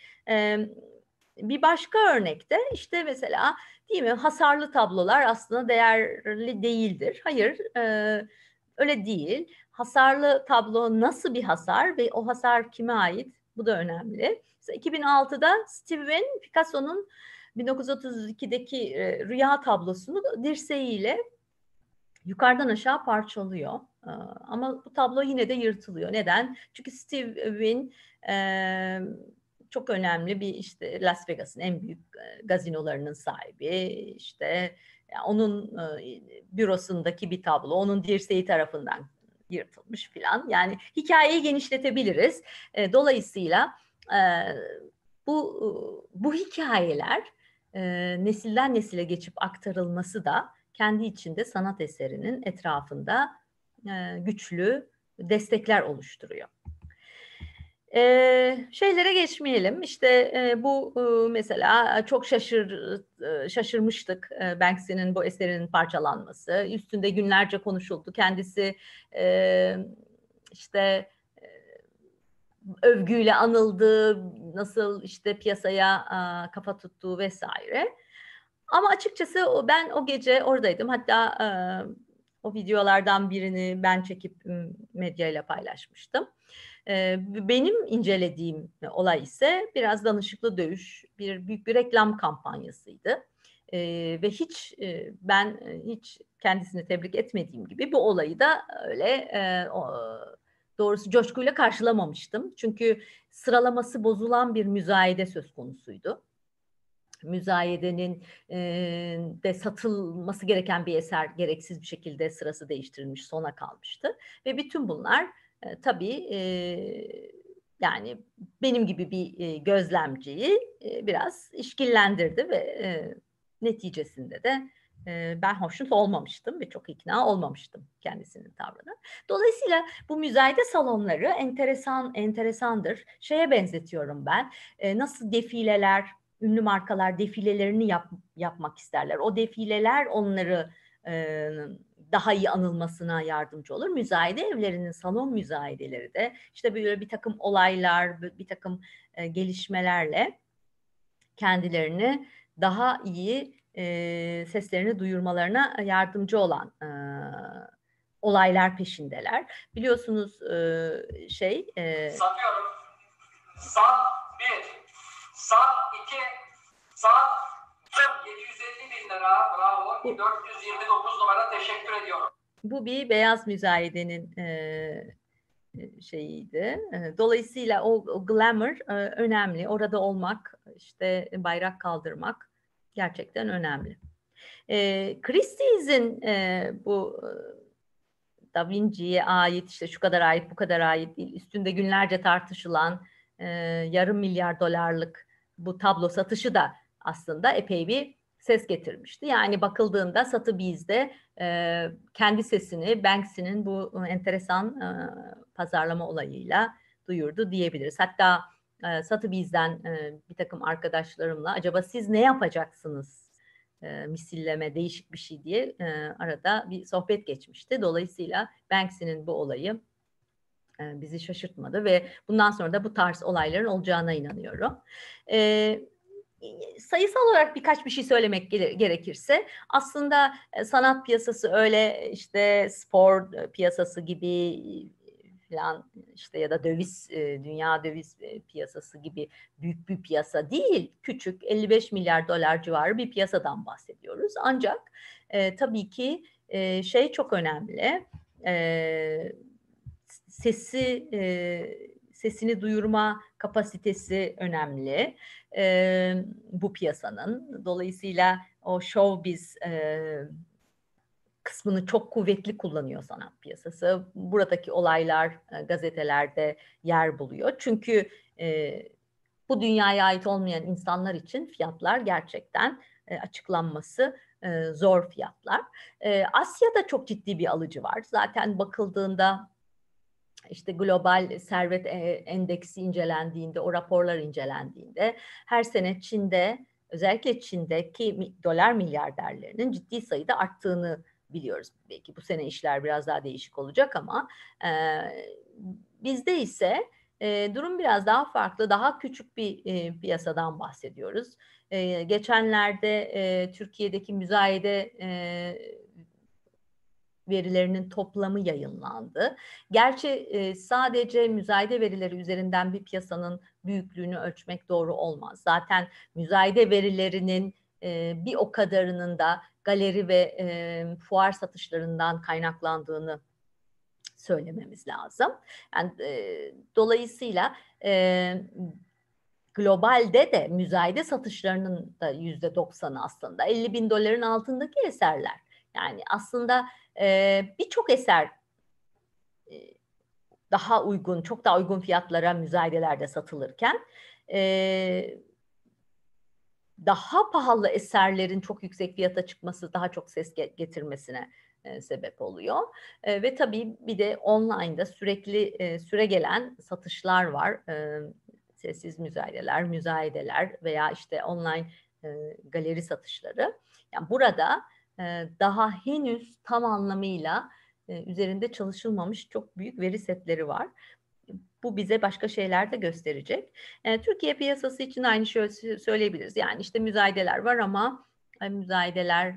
B: bir başka örnek de işte mesela değil mi hasarlı tablolar aslında değerli değildir. Hayır, öyle değil hasarlı tablo nasıl bir hasar ve o hasar kime ait? Bu da önemli. 2006'da Steven Picasso'nun 1932'deki e, rüya tablosunu dirseğiyle yukarıdan aşağı parçalıyor. E, ama bu tablo yine de yırtılıyor. Neden? Çünkü Steven e, çok önemli bir işte Las Vegas'ın en büyük gazinolarının sahibi işte onun bürosundaki bir tablo onun dirseği tarafından yırtılmış filan. Yani hikayeyi genişletebiliriz. E, dolayısıyla e, bu e, bu hikayeler e, nesilden nesile geçip aktarılması da kendi içinde sanat eserinin etrafında e, güçlü destekler oluşturuyor. Ee, şeylere geçmeyelim. İşte e, bu e, mesela çok şaşır e, şaşırmıştık e, Banksy'nin bu eserinin parçalanması. Üstünde günlerce konuşuldu. Kendisi e, işte övgüyle anıldı, nasıl işte piyasaya e, kafa tuttuğu vesaire. Ama açıkçası ben o gece oradaydım. Hatta e, o videolardan birini ben çekip medyayla paylaşmıştım. Benim incelediğim olay ise biraz danışıklı dövüş, bir büyük bir reklam kampanyasıydı. E, ve hiç e, ben hiç kendisini tebrik etmediğim gibi bu olayı da öyle e, o, doğrusu coşkuyla karşılamamıştım. Çünkü sıralaması bozulan bir müzayede söz konusuydu. Müzayedenin e, de satılması gereken bir eser gereksiz bir şekilde sırası değiştirilmiş, sona kalmıştı. Ve bütün bunlar e, tabii e, yani benim gibi bir e, gözlemciyi e, biraz işkillendirdi ve e, neticesinde de ben hoşnut olmamıştım ve çok ikna olmamıştım kendisinin tavrına. Dolayısıyla bu müzayede salonları enteresan enteresandır. Şeye benzetiyorum ben. Nasıl defileler, ünlü markalar defilelerini yap, yapmak isterler. O defileler onları daha iyi anılmasına yardımcı olur. Müzayede evlerinin salon müzayedeleri de işte böyle bir takım olaylar, bir takım e, gelişmelerle kendilerini daha iyi e, seslerini duyurmalarına yardımcı olan e, olaylar peşindeler. Biliyorsunuz e, şey... E, Satıyorum. Sat bir, sat iki, sat 700 Çetinler'a bravo. 429 numara teşekkür ediyorum. Bu bir beyaz müzayedenin e, e şeyiydi. E, dolayısıyla o, o glamour e, önemli. Orada olmak, işte bayrak kaldırmak gerçekten önemli. E, Christie's'in e, bu e, Da Vinci'ye ait işte şu kadar ait bu kadar ait Üstünde günlerce tartışılan e, yarım milyar dolarlık bu tablo satışı da aslında epey bir ses getirmişti. Yani bakıldığında Satı Biz'de e, kendi sesini Banksy'nin bu e, enteresan e, pazarlama olayıyla duyurdu diyebiliriz. Hatta e, Satı Biz'den e, bir takım arkadaşlarımla acaba siz ne yapacaksınız e, misilleme değişik bir şey diye e, arada bir sohbet geçmişti. Dolayısıyla Banksy'nin bu olayı e, bizi şaşırtmadı ve bundan sonra da bu tarz olayların olacağına inanıyorum. Evet sayısal olarak birkaç bir şey söylemek gerekirse aslında e, sanat piyasası öyle işte spor e, piyasası gibi falan işte ya da döviz e, dünya döviz piyasası gibi büyük bir piyasa değil küçük 55 milyar dolar civarı bir piyasadan bahsediyoruz ancak e, tabii ki e, şey çok önemli e, sesi e, sesini duyurma kapasitesi önemli e, bu piyasanın. Dolayısıyla o showbiz e, kısmını çok kuvvetli kullanıyor sanat piyasası. Buradaki olaylar e, gazetelerde yer buluyor. Çünkü e, bu dünyaya ait olmayan insanlar için fiyatlar gerçekten e, açıklanması e, zor fiyatlar. E, Asya'da çok ciddi bir alıcı var. Zaten bakıldığında işte global servet e, endeksi incelendiğinde, o raporlar incelendiğinde her sene Çin'de özellikle Çin'deki dolar milyarderlerinin ciddi sayıda arttığını biliyoruz. Belki bu sene işler biraz daha değişik olacak ama e, bizde ise e, durum biraz daha farklı, daha küçük bir e, piyasadan bahsediyoruz. E, geçenlerde e, Türkiye'deki müzayede e, verilerinin toplamı yayınlandı. Gerçi e, sadece müzayede verileri üzerinden bir piyasanın büyüklüğünü ölçmek doğru olmaz. Zaten müzayede verilerinin e, bir o kadarının da galeri ve e, fuar satışlarından kaynaklandığını söylememiz lazım. Yani e, dolayısıyla e, globalde de müzayede satışlarının da yüzde doksanı aslında 50 bin doların altındaki eserler. Yani aslında e, birçok eser daha uygun, çok daha uygun fiyatlara müzayedelerde satılırken e, daha pahalı eserlerin çok yüksek fiyata çıkması daha çok ses getirmesine e, sebep oluyor. E, ve tabii bir de online'da sürekli e, süre gelen satışlar var. E, sessiz müzayedeler, müzayedeler veya işte online e, galeri satışları. Yani burada e, daha henüz tam anlamıyla e, üzerinde çalışılmamış çok büyük veri setleri var. Bu bize başka şeyler de gösterecek. E, Türkiye piyasası için aynı şeyi söyleyebiliriz. Yani işte müzayedeler var ama müzayedeler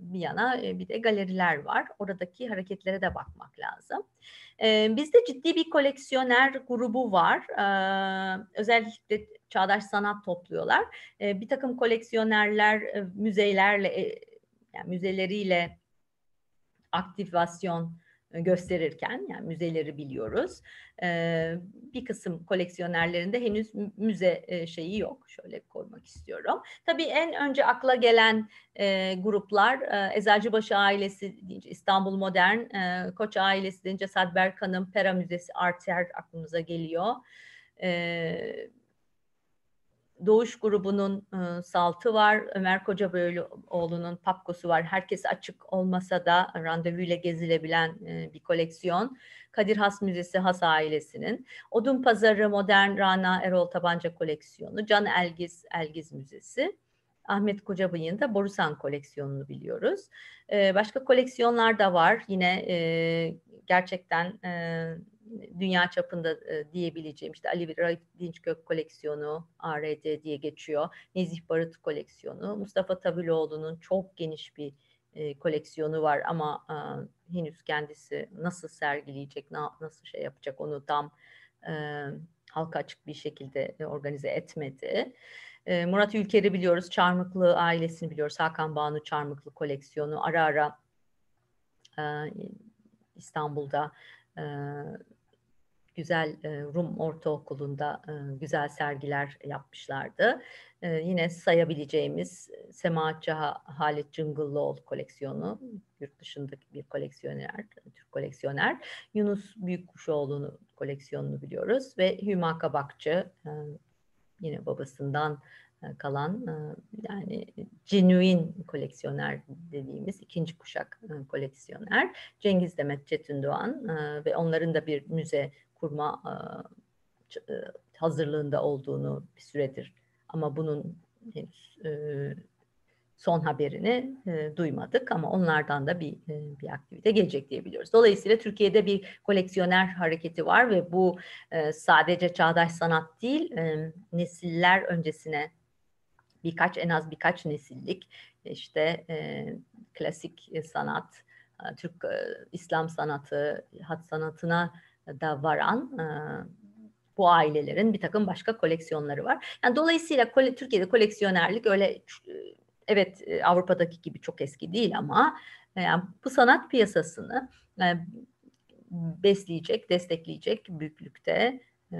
B: bir yana bir de galeriler var. Oradaki hareketlere de bakmak lazım. Bizde ciddi bir koleksiyoner grubu var. Özellikle çağdaş sanat topluyorlar. Bir takım koleksiyonerler müzelerle yani müzeleriyle aktivasyon gösterirken yani müzeleri biliyoruz. Ee, bir kısım koleksiyonerlerinde henüz müze e, şeyi yok. Şöyle koymak istiyorum. Tabii en önce akla gelen e, gruplar Ezelcibaşı ailesi deyince İstanbul Modern, e, Koç ailesi deyince Sadberk Hanım, Pera Müzesi, Arter aklımıza geliyor. Evet Doğuş grubunun e, saltı var. Ömer Kocaböylüoğlu'nun papkosu var. Herkes açık olmasa da randevuyla gezilebilen e, bir koleksiyon. Kadir Has Müzesi Has ailesinin. Odun Pazarı Modern Rana Erol Tabanca koleksiyonu. Can Elgiz Elgiz Müzesi. Ahmet Kocabıyık'ın da Borusan koleksiyonunu biliyoruz. Ee, başka koleksiyonlar da var. Yine e, gerçekten e, dünya çapında e, diyebileceğim işte Ali Vira Dinçkök koleksiyonu ARD diye geçiyor. Nezih Barut koleksiyonu. Mustafa Tabiloğlu'nun çok geniş bir e, koleksiyonu var ama e, henüz kendisi nasıl sergileyecek, na, nasıl şey yapacak onu tam e, halka açık bir şekilde e, organize etmedi. E, Murat Ülker'i biliyoruz, Çarmıklı ailesini biliyoruz. Hakan Banu Çarmıklı koleksiyonu ara ara e, İstanbul'da e, güzel e, Rum Ortaokulu'nda e, güzel sergiler yapmışlardı. E, yine sayabileceğimiz Semahat Halit Cıngıllıoğlu koleksiyonu, yurt dışındaki bir koleksiyoner, Türk koleksiyoner. Yunus Büyükkuşoğlu'nun koleksiyonunu biliyoruz ve Hüma Kabakçı, e, yine babasından kalan e, yani genuin koleksiyoner dediğimiz ikinci kuşak e, koleksiyoner Cengiz Demet Çetin Doğan e, ve onların da bir müze kurma hazırlığında olduğunu bir süredir ama bunun son haberini duymadık ama onlardan da bir bir aktivite gelecek diyebiliyoruz. Dolayısıyla Türkiye'de bir koleksiyoner hareketi var ve bu sadece çağdaş sanat değil, nesiller öncesine birkaç en az birkaç nesillik işte e, klasik sanat, e, Türk e, İslam sanatı, hat sanatına da varan e, bu ailelerin bir takım başka koleksiyonları var. Yani dolayısıyla kole, Türkiye'de koleksiyonerlik öyle e, evet e, Avrupa'daki gibi çok eski değil ama yani bu sanat piyasasını e, besleyecek, destekleyecek büyüklükte e,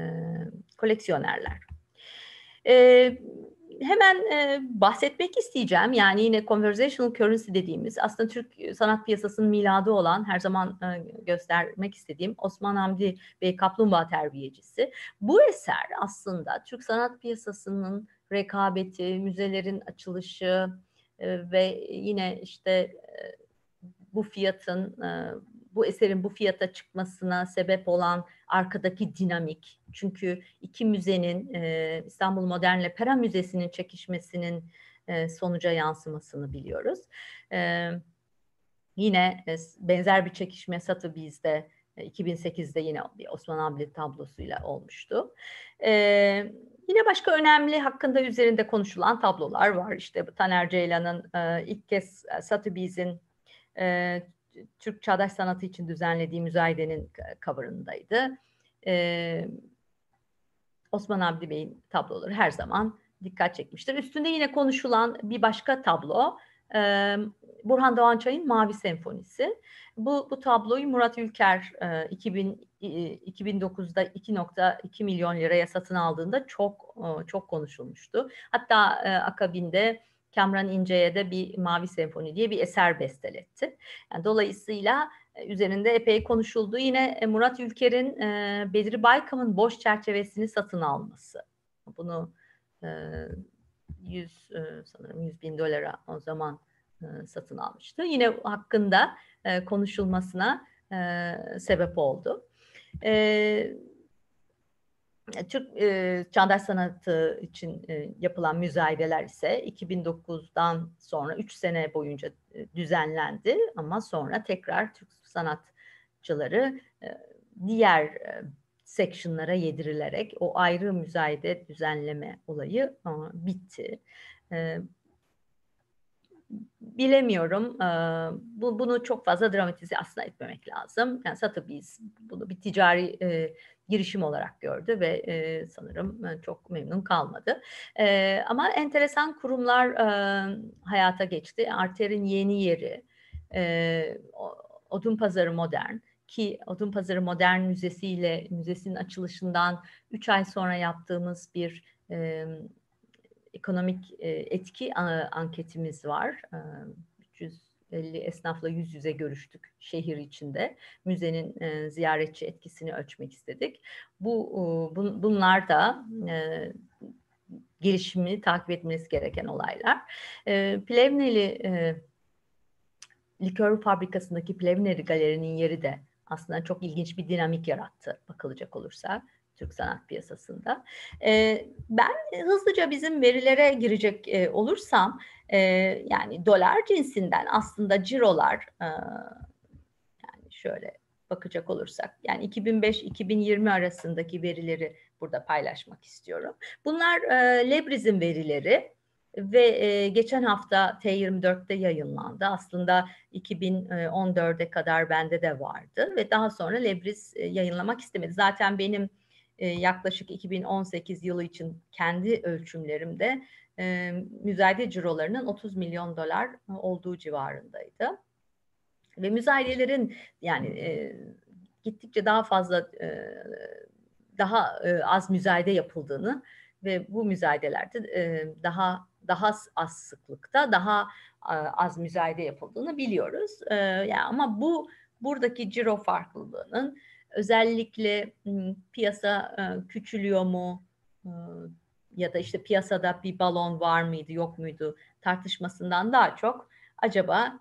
B: koleksiyonerler. E, hemen e, bahsetmek isteyeceğim. Yani yine conversational currency dediğimiz aslında Türk sanat piyasasının miladı olan her zaman e, göstermek istediğim Osman Hamdi Bey Kaplumbağa terbiyecisi. Bu eser aslında Türk sanat piyasasının rekabeti, müzelerin açılışı e, ve yine işte e, bu fiyatın e, bu eserin bu fiyata çıkmasına sebep olan arkadaki dinamik. Çünkü iki müzenin e, İstanbul Modern'le Pera Müzesi'nin çekişmesinin e, sonuca yansımasını biliyoruz. E, yine e, benzer bir çekişme Sotheby's'de 2008'de e, yine Osman Abli tablosuyla olmuştu. Ee, yine başka önemli hakkında üzerinde konuşulan tablolar var. İşte Taner Ceylan'ın e, ilk kez e, satıbizin e, Türk Çağdaş Sanatı için düzenlediği müzayedenin cover'ındaydı. Ee, Osman Abdi Bey'in tabloları her zaman dikkat çekmiştir. Üstünde yine konuşulan bir başka tablo e, Burhan Doğançay'ın Mavi Senfonisi. Bu, bu tabloyu Murat Ülker e, 2000, 2009'da 2.2 milyon liraya satın aldığında çok e, çok konuşulmuştu. Hatta e, akabinde Kamran İnce'ye de bir Mavi Senfoni diye bir eser besteletti. Yani dolayısıyla e, üzerinde epey konuşuldu. Yine e, Murat Ülker'in e, Bedri Baykam'ın boş çerçevesini satın alması. Bunu 100 sanırım 100 bin dolara o zaman satın almıştı. Yine hakkında konuşulmasına sebep oldu. Evet e, Türk e, çağdaş sanatı için e, yapılan müzayedeler ise 2009'dan sonra 3 sene boyunca e, düzenlendi ama sonra tekrar Türk sanatçıları e, diğer e, sectionlara yedirilerek o ayrı müzayede düzenleme olayı e, bitti. E, bilemiyorum. E, bu, bunu çok fazla dramatize aslında etmemek lazım. Yani satıp biz bunu bir ticari e, girişim olarak gördü ve e, sanırım çok memnun kalmadı. E, ama enteresan kurumlar e, hayata geçti. Arter'in yeni yeri, e, Odun Pazarı Modern ki Odun Pazarı Modern Müzesi ile müzesinin açılışından 3 ay sonra yaptığımız bir e, ekonomik e, etki anketimiz var. E, 300 esnafla yüz yüze görüştük şehir içinde. Müzenin e, ziyaretçi etkisini ölçmek istedik. Bu e, bun, bunlar da e, gelişimi takip etmeniz gereken olaylar. E, Plevneli e, likör fabrikasındaki Plevneli galerinin yeri de aslında çok ilginç bir dinamik yarattı bakılacak olursa. Türk sanat piyasasında. E, ben hızlıca bizim verilere girecek e, olursam e, yani dolar cinsinden aslında cirolar e, yani şöyle bakacak olursak yani 2005-2020 arasındaki verileri burada paylaşmak istiyorum. Bunlar e, Lebriz'in verileri ve e, geçen hafta T24'te yayınlandı. Aslında 2014'e kadar bende de vardı ve daha sonra Lebriz e, yayınlamak istemedi. Zaten benim ee, yaklaşık 2018 yılı için kendi ölçümlerimde e, müzayede cirolarının 30 milyon dolar olduğu civarındaydı. Ve müzayedelerin yani e, gittikçe daha fazla e, daha e, az müzayede yapıldığını ve bu müzayedelerde e, daha daha az sıklıkta daha e, az müzayede yapıldığını biliyoruz. E, yani ama bu buradaki ciro farklılığının Özellikle piyasa küçülüyor mu ya da işte piyasada bir balon var mıydı yok muydu tartışmasından daha çok acaba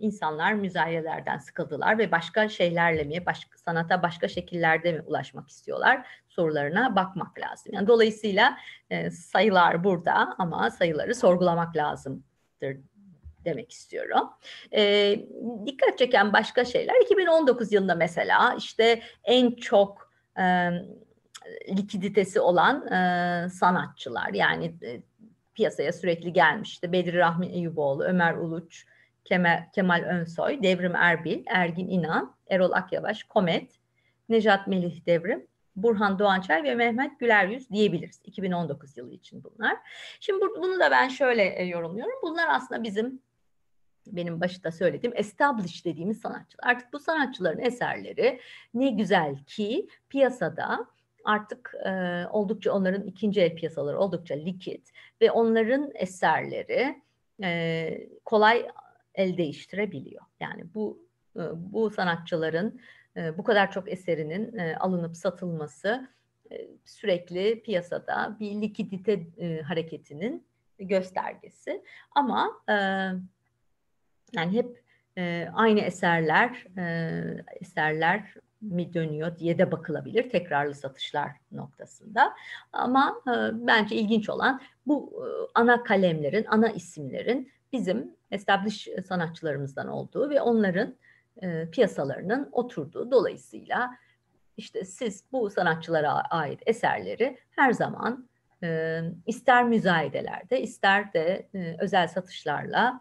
B: insanlar müzayelerden sıkıldılar ve başka şeylerle mi, başka, sanata başka şekillerde mi ulaşmak istiyorlar sorularına bakmak lazım. Yani dolayısıyla sayılar burada ama sayıları sorgulamak lazımdır demek istiyorum. E, dikkat çeken başka şeyler 2019 yılında mesela işte en çok e, likiditesi olan e, sanatçılar yani e, piyasaya sürekli gelmiş. gelmişti. Bedri Rahmi Eyüboğlu, Ömer Uluç, Kemal, Kemal Önsoy, Devrim Erbil, Ergin İnan, Erol Akyavaş, Komet, Nejat Melih Devrim, Burhan Doğançay ve Mehmet Güleryüz diyebiliriz. 2019 yılı için bunlar. Şimdi bunu da ben şöyle yorumluyorum. Bunlar aslında bizim benim başta söylediğim establish dediğimiz sanatçılar. Artık bu sanatçıların eserleri ne güzel ki piyasada artık e, oldukça onların ikinci el piyasaları oldukça likit ve onların eserleri e, kolay el değiştirebiliyor. Yani bu e, bu sanatçıların e, bu kadar çok eserinin e, alınıp satılması e, sürekli piyasada bir likidite e, hareketinin göstergesi. Ama e, yani hep e, aynı eserler, e, eserler mi dönüyor diye de bakılabilir tekrarlı satışlar noktasında. Ama e, bence ilginç olan bu e, ana kalemlerin, ana isimlerin bizim establish sanatçılarımızdan olduğu ve onların e, piyasalarının oturduğu. Dolayısıyla işte siz bu sanatçılara ait eserleri her zaman e, ister müzayedelerde ister de e, özel satışlarla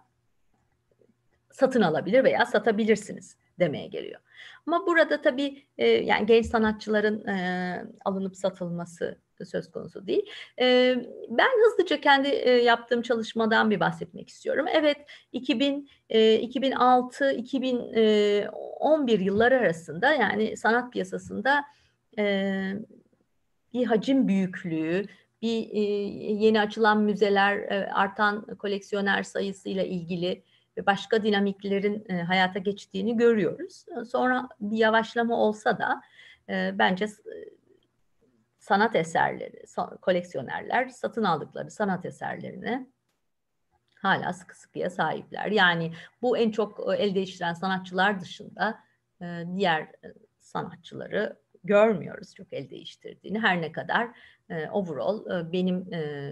B: satın alabilir veya satabilirsiniz demeye geliyor. Ama burada tabii e, yani genç sanatçıların e, alınıp satılması söz konusu değil. E, ben hızlıca kendi e, yaptığım çalışmadan bir bahsetmek istiyorum. Evet 2000 e, 2006 2011 yılları arasında yani sanat piyasasında e, bir hacim büyüklüğü, bir e, yeni açılan müzeler, e, artan koleksiyoner sayısıyla ilgili başka dinamiklerin e, hayata geçtiğini görüyoruz. Sonra bir yavaşlama olsa da e, bence e, sanat eserleri, koleksiyonerler satın aldıkları sanat eserlerini hala sıkı sıkıya sahipler. Yani bu en çok e, el değiştiren sanatçılar dışında e, diğer e, sanatçıları görmüyoruz çok el değiştirdiğini. Her ne kadar e, overall e, benim e,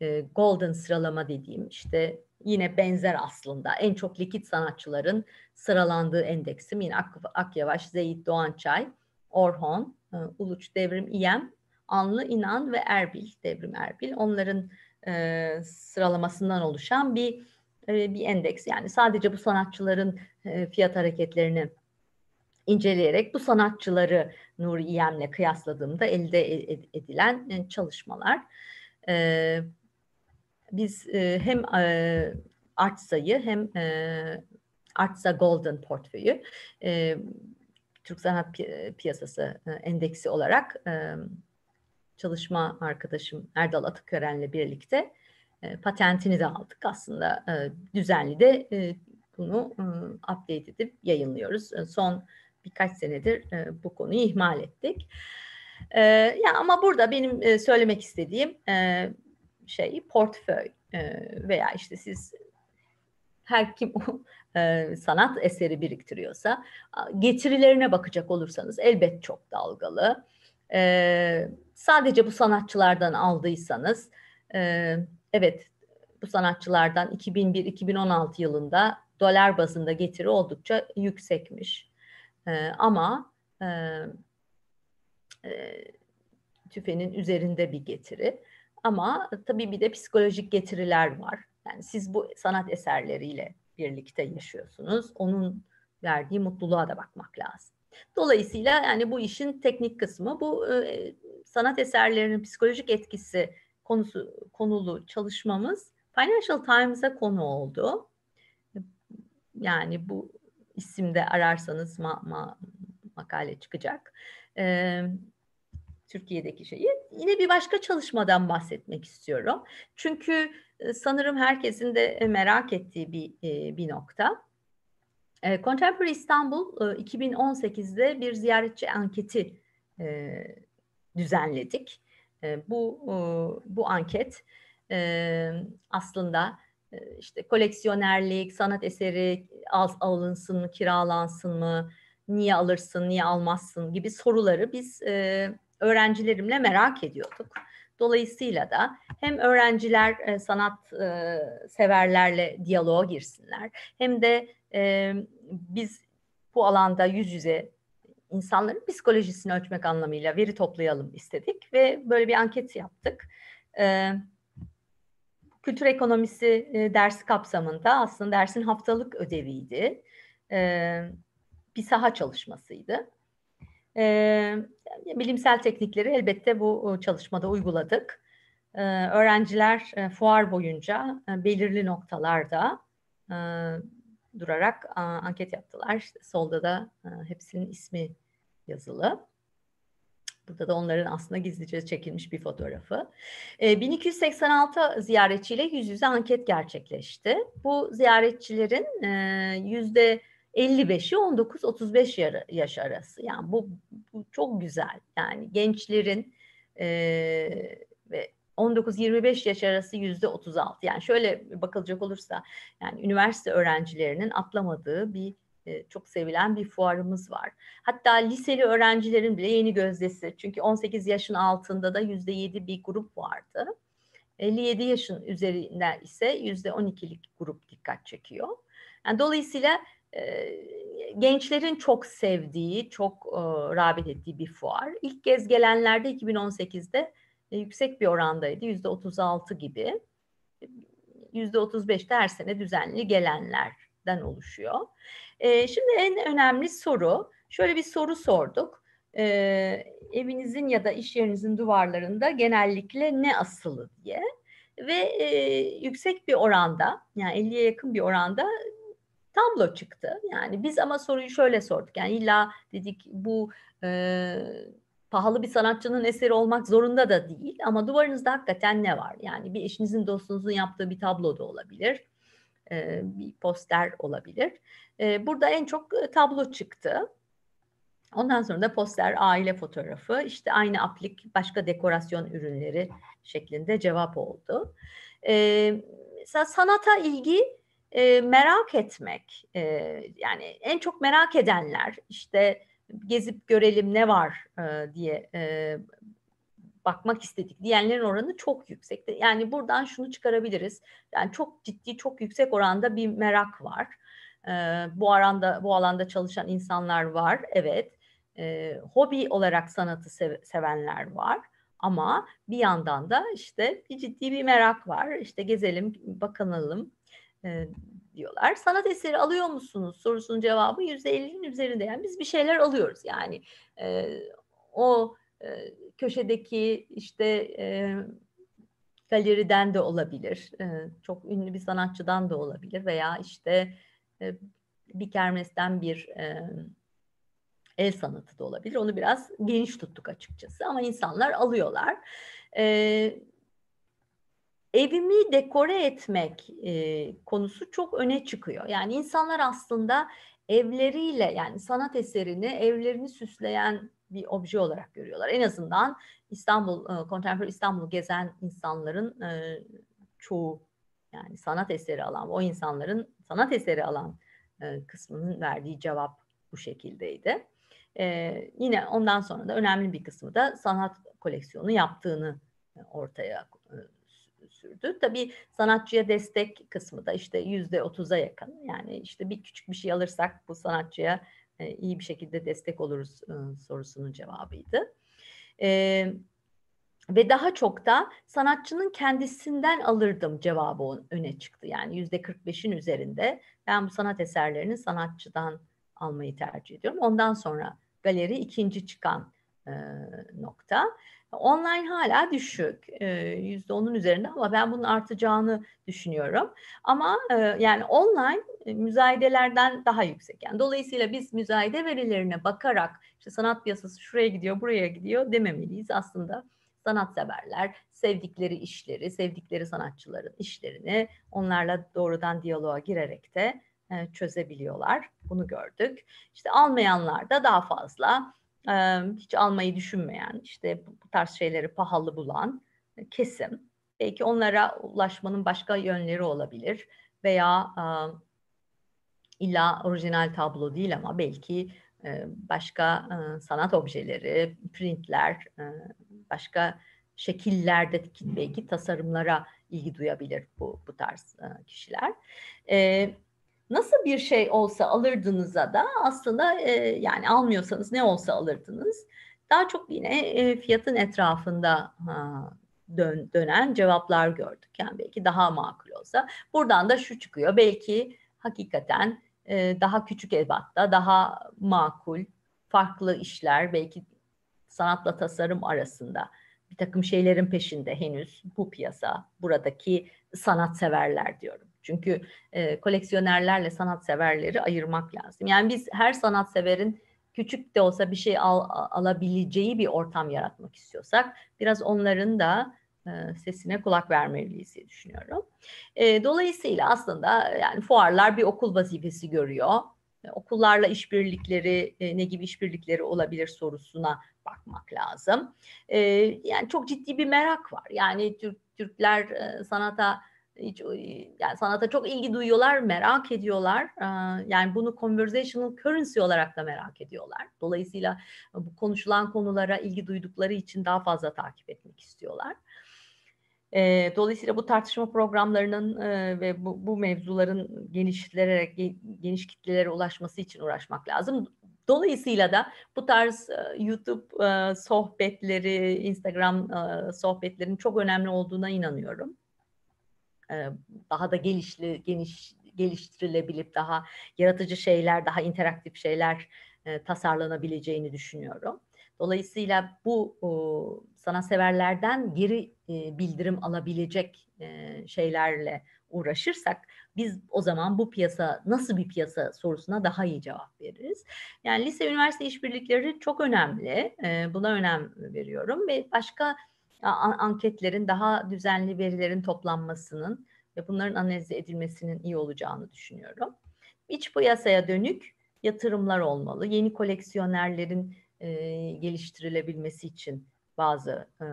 B: e, golden sıralama dediğim işte yine benzer aslında. En çok likit sanatçıların sıralandığı endeksim yine Ak, Akyavaş, Zeyit Doğançay, Orhon, e, Uluç Devrim İyem, Anlı İnan ve Erbil, Devrim Erbil. Onların e, sıralamasından oluşan bir e, bir endeks. Yani sadece bu sanatçıların e, fiyat hareketlerini inceleyerek bu sanatçıları Nur İyem'le kıyasladığımda elde e, edilen e, çalışmalar. Evet biz e, hem e, Artsa'yı hem e, Artsa Golden portföyü e, Türk Sanat Pi- Piyasası e, endeksi olarak e, çalışma arkadaşım Erdal Atıkören'le birlikte e, patentini de aldık. Aslında e, düzenli de e, bunu e, update edip yayınlıyoruz. E, son birkaç senedir e, bu konuyu ihmal ettik. E, ya ama burada benim e, söylemek istediğim e, şey portföy e, veya işte siz her kim e, sanat eseri biriktiriyorsa getirilerine bakacak olursanız elbet çok dalgalı. E, sadece bu sanatçılardan aldıysanız evet bu sanatçılardan 2001-2016 yılında dolar bazında getiri oldukça yüksekmiş. Ama tüfenin üzerinde bir getiri. Ama tabii bir de psikolojik getiriler var. Yani siz bu sanat eserleriyle birlikte yaşıyorsunuz. Onun verdiği mutluluğa da bakmak lazım. Dolayısıyla yani bu işin teknik kısmı bu e, sanat eserlerinin psikolojik etkisi konusu konulu çalışmamız Financial Times'a konu oldu. Yani bu isimde ararsanız ma- ma- makale çıkacak. Ee, Türkiye'deki şeyi. Yine bir başka çalışmadan bahsetmek istiyorum. Çünkü e, sanırım herkesin de e, merak ettiği bir, e, bir nokta. Contemporary İstanbul 2018'de bir ziyaretçi anketi düzenledik. Bu bu anket aslında işte koleksiyonerlik, sanat eseri al, alınsın mı, kiralansın mı, niye alırsın, niye almazsın gibi soruları biz e, öğrencilerimle merak ediyorduk. Dolayısıyla da hem öğrenciler e, sanat e, severlerle diyaloğa girsinler hem de e, biz bu alanda yüz yüze insanların psikolojisini ölçmek anlamıyla veri toplayalım istedik ve böyle bir anket yaptık. E, kültür ekonomisi e, dersi kapsamında aslında dersin haftalık ödeviydi. E, bir saha çalışmasıydı. E, bilimsel teknikleri elbette bu çalışmada uyguladık. E, öğrenciler e, fuar boyunca e, belirli noktalarda e, durarak a, anket yaptılar. İşte solda da e, hepsinin ismi yazılı. Burada da onların aslında gizlice çekilmiş bir fotoğrafı. E, 1286 ziyaretçiyle yüz yüze anket gerçekleşti. Bu ziyaretçilerin yüzde 55'i 19-35 yaş arası. Yani bu, bu çok güzel. Yani gençlerin e, ve 19-25 yaş arası yüzde 36. Yani şöyle bakılacak olursa yani üniversite öğrencilerinin atlamadığı bir e, çok sevilen bir fuarımız var. Hatta liseli öğrencilerin bile yeni gözdesi. Çünkü 18 yaşın altında da yüzde %7 bir grup vardı. 57 yaşın üzerinden ise yüzde %12'lik grup dikkat çekiyor. Yani dolayısıyla gençlerin çok sevdiği, çok e, rağbet ettiği bir fuar. İlk kez gelenlerde 2018'de e, yüksek bir orandaydı. Yüzde 36 gibi. Yüzde 35'te her sene düzenli gelenlerden oluşuyor. E, şimdi en önemli soru, şöyle bir soru sorduk. E, evinizin ya da iş yerinizin duvarlarında genellikle ne asılı diye. Ve e, yüksek bir oranda, yani 50'ye yakın bir oranda tablo çıktı. Yani biz ama soruyu şöyle sorduk. Yani illa dedik bu e, pahalı bir sanatçının eseri olmak zorunda da değil ama duvarınızda hakikaten ne var? Yani bir eşinizin dostunuzun yaptığı bir tablo da olabilir. E, bir poster olabilir. E, burada en çok tablo çıktı. Ondan sonra da poster, aile fotoğrafı, işte aynı aplik, başka dekorasyon ürünleri şeklinde cevap oldu. Ee, sanata ilgi e, merak etmek e, yani en çok merak edenler işte gezip görelim ne var e, diye e, bakmak istedik diyenlerin oranı çok yüksek. Yani buradan şunu çıkarabiliriz. Yani çok ciddi, çok yüksek oranda bir merak var. Ee, bu aranda, bu alanda çalışan insanlar var, evet. Ee, hobi olarak sanatı sev- sevenler var. Ama bir yandan da işte bir ciddi bir merak var. İşte gezelim, bakınalım, e, diyorlar. Sanat eseri alıyor musunuz sorusunun cevabı %50'nin üzerinde. Yani biz bir şeyler alıyoruz yani. E, o e, köşedeki işte e, galeriden de olabilir. E, çok ünlü bir sanatçıdan da olabilir veya işte e, bir kermesten bir e, el sanatı da olabilir. Onu biraz geniş tuttuk açıkçası ama insanlar alıyorlar. E, evimi dekore etmek e, konusu çok öne çıkıyor. Yani insanlar aslında evleriyle yani sanat eserini evlerini süsleyen bir obje olarak görüyorlar. En azından İstanbul, e, kontemporary İstanbul'u gezen insanların e, çoğu yani sanat eseri alan, o insanların sanat eseri alan e, kısmının verdiği cevap bu şekildeydi. E, yine ondan sonra da önemli bir kısmı da sanat koleksiyonu yaptığını e, ortaya sürdü. Tabii sanatçıya destek kısmı da işte yüzde otuza yakın. Yani işte bir küçük bir şey alırsak bu sanatçıya e, iyi bir şekilde destek oluruz e, sorusunun cevabıydı. Evet ve daha çok da sanatçının kendisinden alırdım cevabı öne çıktı. Yani yüzde 45'in üzerinde ben bu sanat eserlerini sanatçıdan almayı tercih ediyorum. Ondan sonra galeri ikinci çıkan e, nokta. Online hala düşük e, yüzde onun üzerinde ama ben bunun artacağını düşünüyorum. Ama e, yani online e, müzayedelerden daha yüksek. Yani dolayısıyla biz müzayede verilerine bakarak işte sanat piyasası şuraya gidiyor buraya gidiyor dememeliyiz aslında. Sanatseverler sevdikleri işleri, sevdikleri sanatçıların işlerini onlarla doğrudan diyaloğa girerek de çözebiliyorlar. Bunu gördük. İşte almayanlar da daha fazla hiç almayı düşünmeyen, işte bu tarz şeyleri pahalı bulan e, kesim. Belki onlara ulaşmanın başka yönleri olabilir veya illa orijinal tablo değil ama belki başka sanat objeleri, printler, başka şekillerde belki tasarımlara ilgi duyabilir bu, bu tarz kişiler. Evet nasıl bir şey olsa alırdınıza da aslında e, yani almıyorsanız ne olsa alırdınız. Daha çok yine e, fiyatın etrafında ha, dön, dönen cevaplar gördük. Yani belki daha makul olsa. Buradan da şu çıkıyor. Belki hakikaten e, daha küçük ebatta, daha makul, farklı işler, belki sanatla tasarım arasında bir takım şeylerin peşinde henüz bu piyasa, buradaki sanatseverler diyorum. Çünkü e, koleksiyonerlerle sanatseverleri ayırmak lazım. Yani biz her sanatseverin küçük de olsa bir şey al, alabileceği bir ortam yaratmak istiyorsak biraz onların da e, sesine kulak vermeliyiz diye düşünüyorum. E, dolayısıyla aslında e, yani fuarlar bir okul vazifesi görüyor. E, okullarla işbirlikleri e, ne gibi işbirlikleri olabilir sorusuna bakmak lazım. E, yani çok ciddi bir merak var. Yani Türk, Türkler e, sanata hiç yani sanata çok ilgi duyuyorlar, merak ediyorlar. Yani bunu conversational currency olarak da merak ediyorlar. Dolayısıyla e, bu konuşulan konulara ilgi duydukları için daha fazla takip etmek istiyorlar. Dolayısıyla bu tartışma programlarının ve bu, bu mevzuların genişlenerek geniş kitlelere ulaşması için uğraşmak lazım. Dolayısıyla da bu tarz e, YouTube e, sohbetleri, Instagram sohbetlerinin çok önemli olduğuna inanıyorum daha da gelişli, geniş geliştirilebilip daha yaratıcı şeyler, daha interaktif şeyler tasarlanabileceğini düşünüyorum. Dolayısıyla bu sana severlerden geri bildirim alabilecek şeylerle uğraşırsak biz o zaman bu piyasa nasıl bir piyasa sorusuna daha iyi cevap veririz. Yani lise üniversite işbirlikleri çok önemli. Buna önem veriyorum ve başka anketlerin daha düzenli verilerin toplanmasının ve bunların analiz edilmesinin iyi olacağını düşünüyorum. İç piyasaya dönük yatırımlar olmalı. Yeni koleksiyonerlerin e, geliştirilebilmesi için bazı e,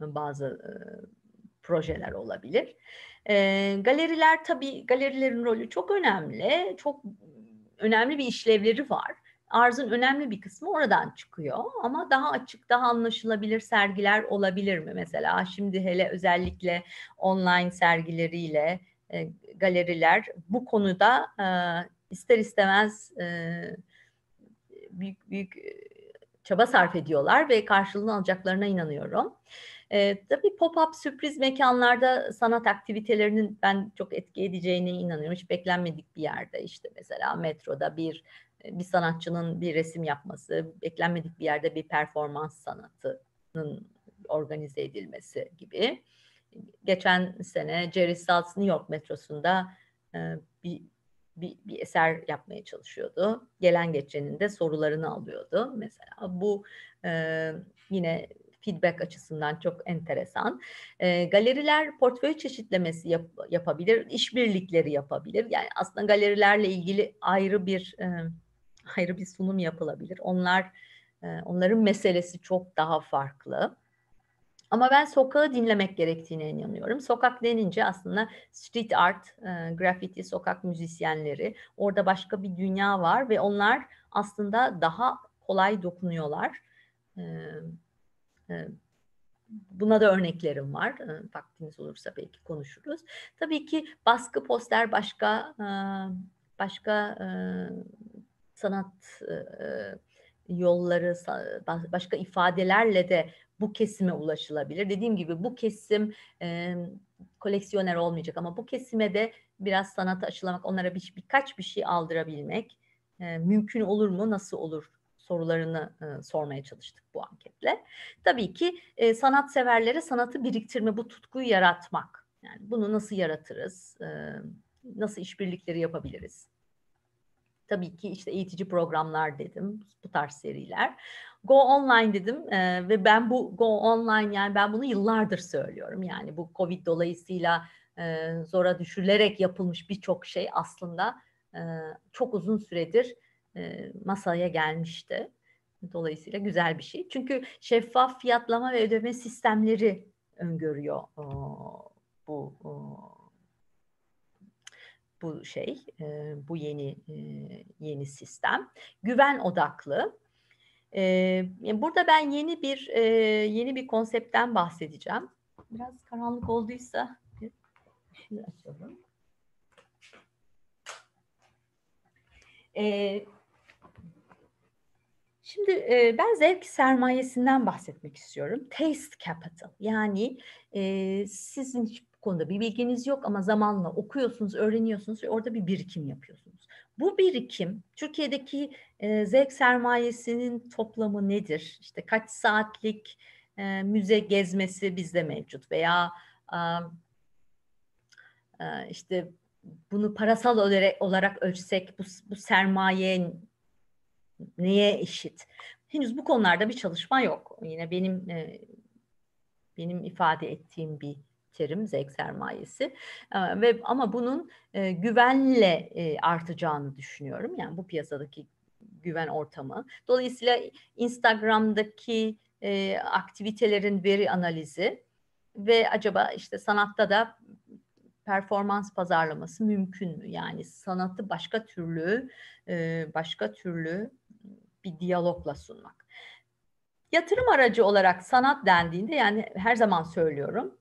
B: bazı e, projeler olabilir. E, galeriler tabii galerilerin rolü çok önemli. Çok önemli bir işlevleri var arzın önemli bir kısmı oradan çıkıyor ama daha açık daha anlaşılabilir sergiler olabilir mi mesela şimdi hele özellikle online sergileriyle e, galeriler bu konuda e, ister istemez e, büyük büyük e, çaba sarf ediyorlar ve karşılığını alacaklarına inanıyorum. E, tabii pop-up sürpriz mekanlarda sanat aktivitelerinin ben çok etki edeceğine inanıyorum. Hiç beklenmedik bir yerde işte mesela metroda bir bir sanatçının bir resim yapması, beklenmedik bir yerde bir performans sanatının organize edilmesi gibi. Geçen sene Jerry Saltz New York metrosunda e, bir, bir, bir eser yapmaya çalışıyordu. Gelen geçenin de sorularını alıyordu. Mesela bu e, yine feedback açısından çok enteresan. E, galeriler portföy çeşitlemesi yap, yapabilir, işbirlikleri yapabilir. Yani aslında galerilerle ilgili ayrı bir e, ayrı bir sunum yapılabilir. Onlar e, onların meselesi çok daha farklı. Ama ben sokağı dinlemek gerektiğine inanıyorum. Sokak denince aslında street art, e, graffiti, sokak müzisyenleri. Orada başka bir dünya var ve onlar aslında daha kolay dokunuyorlar. E, e, buna da örneklerim var. E, vaktimiz olursa belki konuşuruz. Tabii ki baskı poster başka başka sanat yolları, başka ifadelerle de bu kesime ulaşılabilir. Dediğim gibi bu kesim e, koleksiyoner olmayacak ama bu kesime de biraz sanatı aşılamak, onlara bir, birkaç bir şey aldırabilmek e, mümkün olur mu, nasıl olur sorularını e, sormaya çalıştık bu anketle. Tabii ki e, severlere sanatı biriktirme, bu tutkuyu yaratmak. Yani bunu nasıl yaratırız, e, nasıl işbirlikleri yapabiliriz tabii ki işte eğitici programlar dedim bu tarz seriler. Go Online dedim e, ve ben bu Go Online yani ben bunu yıllardır söylüyorum. Yani bu Covid dolayısıyla e, zora düşülerek yapılmış birçok şey aslında e, çok uzun süredir e, masaya gelmişti. Dolayısıyla güzel bir şey. Çünkü şeffaf fiyatlama ve ödeme sistemleri öngörüyor o, bu o, bu şey, e, bu yeni e, yeni sistem. Güven odaklı. E, burada ben yeni bir e, yeni bir konseptten bahsedeceğim. Biraz karanlık olduysa şimdi açalım. E, Şimdi e, ben zevk sermayesinden bahsetmek istiyorum. Taste capital yani e, sizin konuda bir bilginiz yok ama zamanla okuyorsunuz, öğreniyorsunuz ve orada bir birikim yapıyorsunuz. Bu birikim Türkiye'deki e, zevk sermayesinin toplamı nedir? İşte kaç saatlik e, müze gezmesi bizde mevcut veya e, işte bunu parasal olarak ölçsek bu, bu sermaye neye eşit? Henüz bu konularda bir çalışma yok. Yine benim e, benim ifade ettiğim bir terim zevk sermayesi e, ve ama bunun e, güvenle e, artacağını düşünüyorum. Yani bu piyasadaki güven ortamı. Dolayısıyla Instagram'daki e, aktivitelerin veri analizi ve acaba işte sanatta da performans pazarlaması mümkün mü? Yani sanatı başka türlü e, başka türlü bir diyalogla sunmak. Yatırım aracı olarak sanat dendiğinde yani her zaman söylüyorum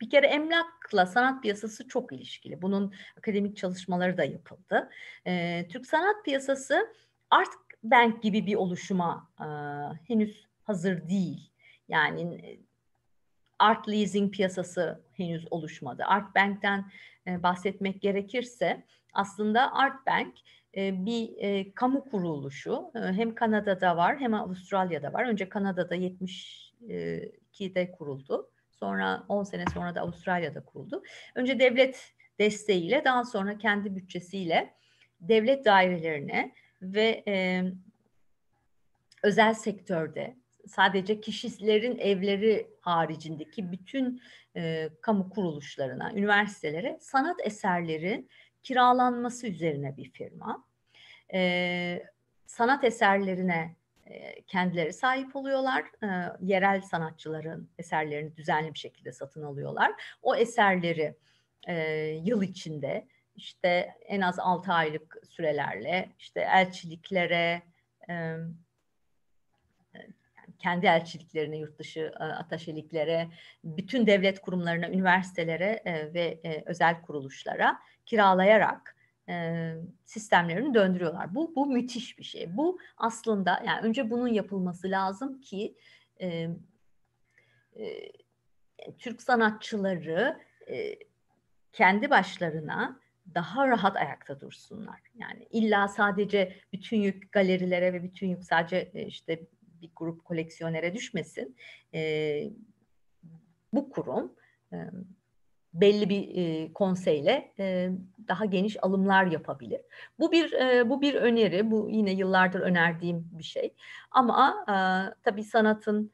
B: bir kere emlakla sanat piyasası çok ilişkili. Bunun akademik çalışmaları da yapıldı. E, Türk sanat piyasası art bank gibi bir oluşuma e, henüz hazır değil. Yani e, art leasing piyasası henüz oluşmadı. Art Bank'ten e, bahsetmek gerekirse aslında Art Bank e, bir e, kamu kuruluşu. E, hem Kanada'da var hem Avustralya'da var. Önce Kanada'da 72'de kuruldu. Sonra 10 sene sonra da Avustralya'da kuruldu. Önce devlet desteğiyle daha sonra kendi bütçesiyle devlet dairelerine ve e, özel sektörde sadece kişilerin evleri haricindeki bütün e, kamu kuruluşlarına, üniversitelere sanat eserleri kiralanması üzerine bir firma. E, sanat eserlerine kendileri sahip oluyorlar. yerel sanatçıların eserlerini düzenli bir şekilde satın alıyorlar. O eserleri yıl içinde işte en az 6 aylık sürelerle işte elçiliklere kendi elçiliklerine, yurt dışı ataşeliklere, bütün devlet kurumlarına, üniversitelere ve özel kuruluşlara kiralayarak sistemlerini döndürüyorlar. Bu, bu müthiş bir şey. Bu aslında yani önce bunun yapılması lazım ki e, e, Türk sanatçıları e, kendi başlarına daha rahat ayakta dursunlar. Yani illa sadece bütün yük galerilere ve bütün yük sadece işte bir grup koleksiyonere düşmesin. E, bu kurum e, belli bir e, konseyle e, daha geniş alımlar yapabilir. Bu bir e, bu bir öneri, bu yine yıllardır önerdiğim bir şey. Ama e, tabii sanatın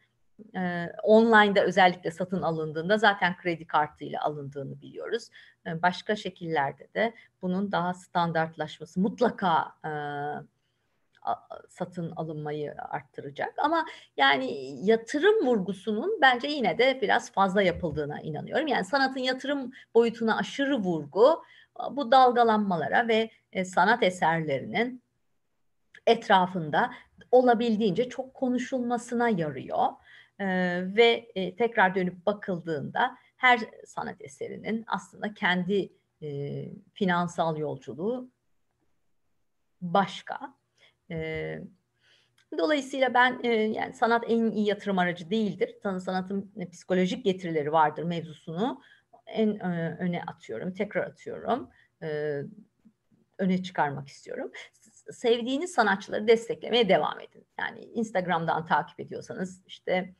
B: e, online'da özellikle satın alındığında zaten kredi kartıyla alındığını biliyoruz. E, başka şekillerde de bunun daha standartlaşması mutlaka e, satın alınmayı arttıracak. Ama yani yatırım vurgusunun bence yine de biraz fazla yapıldığına inanıyorum. Yani sanatın yatırım boyutuna aşırı vurgu bu dalgalanmalara ve e, sanat eserlerinin etrafında olabildiğince çok konuşulmasına yarıyor. E, ve e, tekrar dönüp bakıldığında her sanat eserinin aslında kendi e, finansal yolculuğu başka dolayısıyla ben yani sanat en iyi yatırım aracı değildir. Tanı sanatın e, psikolojik getirileri vardır mevzusunu en e, öne atıyorum, tekrar atıyorum. öne çıkarmak istiyorum. Sevdiğiniz sanatçıları desteklemeye devam edin. Yani Instagram'dan takip ediyorsanız işte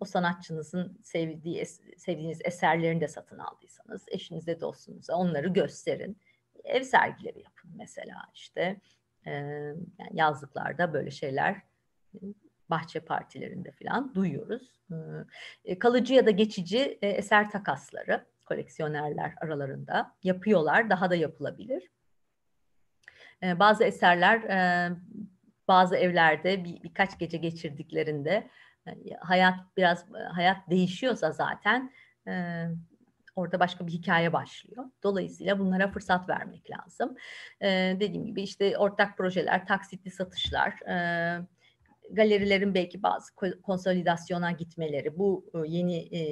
B: o sanatçınızın sevdiği sevdiğiniz eserlerini de satın aldıysanız eşinize dostunuza onları gösterin. Ev sergileri yapın mesela işte yazlıklarda böyle şeyler bahçe partilerinde falan duyuyoruz. E, kalıcı ya da geçici e, eser takasları koleksiyonerler aralarında yapıyorlar, daha da yapılabilir. bazı eserler bazı evlerde bir, birkaç gece geçirdiklerinde e, hayat biraz hayat değişiyorsa zaten Orada başka bir hikaye başlıyor. Dolayısıyla bunlara fırsat vermek lazım. E, dediğim gibi işte ortak projeler, taksitli satışlar, e, galerilerin belki bazı konsolidasyona gitmeleri bu e, yeni e,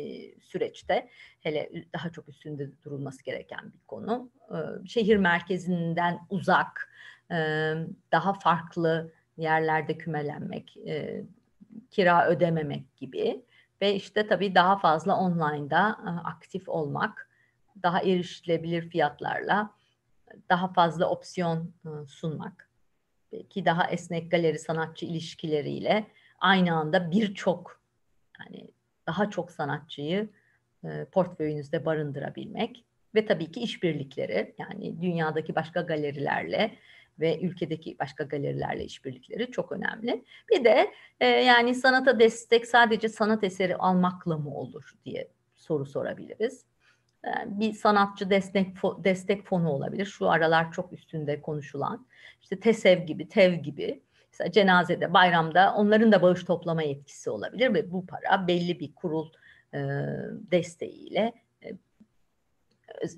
B: süreçte hele daha çok üstünde durulması gereken bir konu. E, şehir merkezinden uzak, e, daha farklı yerlerde kümelenmek, e, kira ödememek gibi ve işte tabii daha fazla online'da e, aktif olmak, daha erişilebilir fiyatlarla e, daha fazla opsiyon e, sunmak. Belki daha esnek galeri sanatçı ilişkileriyle aynı anda birçok yani daha çok sanatçıyı portföyünüzde barındırabilmek ve tabii ki işbirlikleri yani dünyadaki başka galerilerle ve ülkedeki başka galerilerle işbirlikleri çok önemli. Bir de e, yani sanata destek sadece sanat eseri almakla mı olur diye soru sorabiliriz. Yani e, bir sanatçı destek fo destek fonu olabilir. Şu aralar çok üstünde konuşulan. İşte TESEV gibi, TEV gibi mesela cenazede, bayramda onların da bağış toplama yetkisi olabilir ve bu para belli bir kurul e, desteğiyle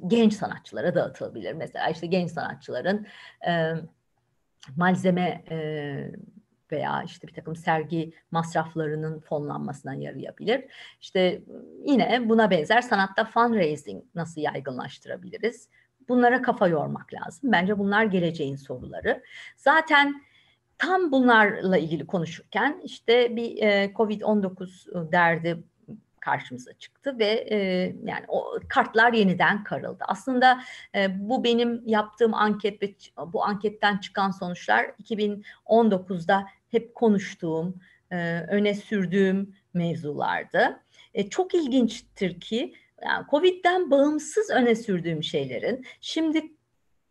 B: genç sanatçılara dağıtılabilir. Mesela işte genç sanatçıların e, malzeme e, veya işte bir takım sergi masraflarının fonlanmasına yarayabilir. İşte yine buna benzer sanatta fundraising nasıl yaygınlaştırabiliriz? Bunlara kafa yormak lazım. Bence bunlar geleceğin soruları. Zaten tam bunlarla ilgili konuşurken işte bir e, Covid-19 derdi karşımıza çıktı ve e, yani o kartlar yeniden karıldı. Aslında e, bu benim yaptığım anket ve bu anketten çıkan sonuçlar 2019'da hep konuştuğum, e, öne sürdüğüm mevzulardı. E, çok ilginçtir ki yani Covid'den bağımsız öne sürdüğüm şeylerin şimdi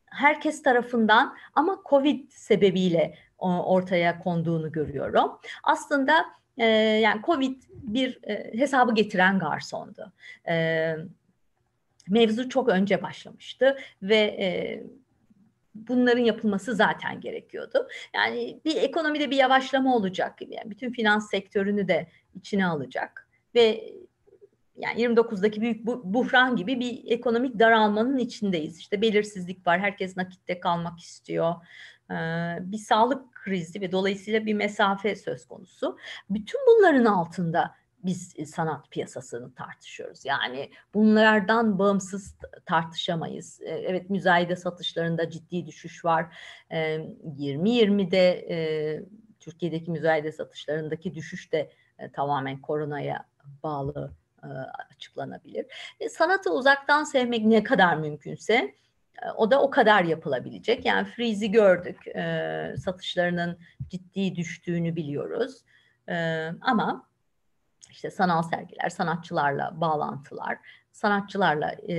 B: herkes tarafından ama Covid sebebiyle ortaya konduğunu görüyorum. Aslında e, yani Covid bir e, hesabı getiren garsondu. E, mevzu çok önce başlamıştı ve e, bunların yapılması zaten gerekiyordu. Yani bir ekonomide bir yavaşlama olacak. Yani bütün finans sektörünü de içine alacak ve yani 29'daki büyük buhran gibi bir ekonomik daralmanın içindeyiz. İşte belirsizlik var. Herkes nakitte kalmak istiyor. Ee, bir sağlık krizi ve dolayısıyla bir mesafe söz konusu. Bütün bunların altında biz e, sanat piyasasını tartışıyoruz. Yani bunlardan bağımsız tartışamayız. E, evet müzayede satışlarında ciddi düşüş var. 2020'de e, Türkiye'deki müzayede satışlarındaki düşüş de tamamen koronaya bağlı açıklanabilir. Sanatı uzaktan sevmek ne kadar mümkünse o da o kadar yapılabilecek. Yani Freeze'i gördük. E, satışlarının ciddi düştüğünü biliyoruz. E, ama işte sanal sergiler, sanatçılarla bağlantılar, sanatçılarla e,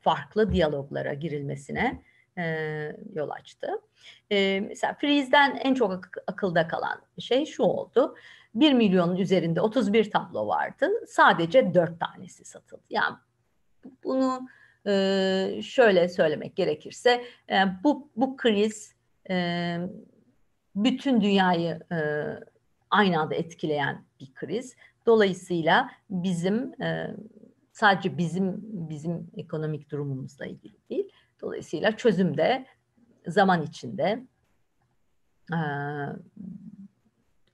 B: farklı diyaloglara girilmesine e, yol açtı. E, mesela Freeze'den en çok ak- akılda kalan şey şu oldu. 1 milyonun üzerinde 31 tablo vardı. Sadece 4 tanesi satıldı. Yani bunu ee, şöyle söylemek gerekirse e, bu bu kriz e, bütün dünyayı e, aynı anda etkileyen bir kriz. Dolayısıyla bizim sadece bizim bizim ekonomik durumumuzla ilgili değil. Dolayısıyla çözüm de zaman içinde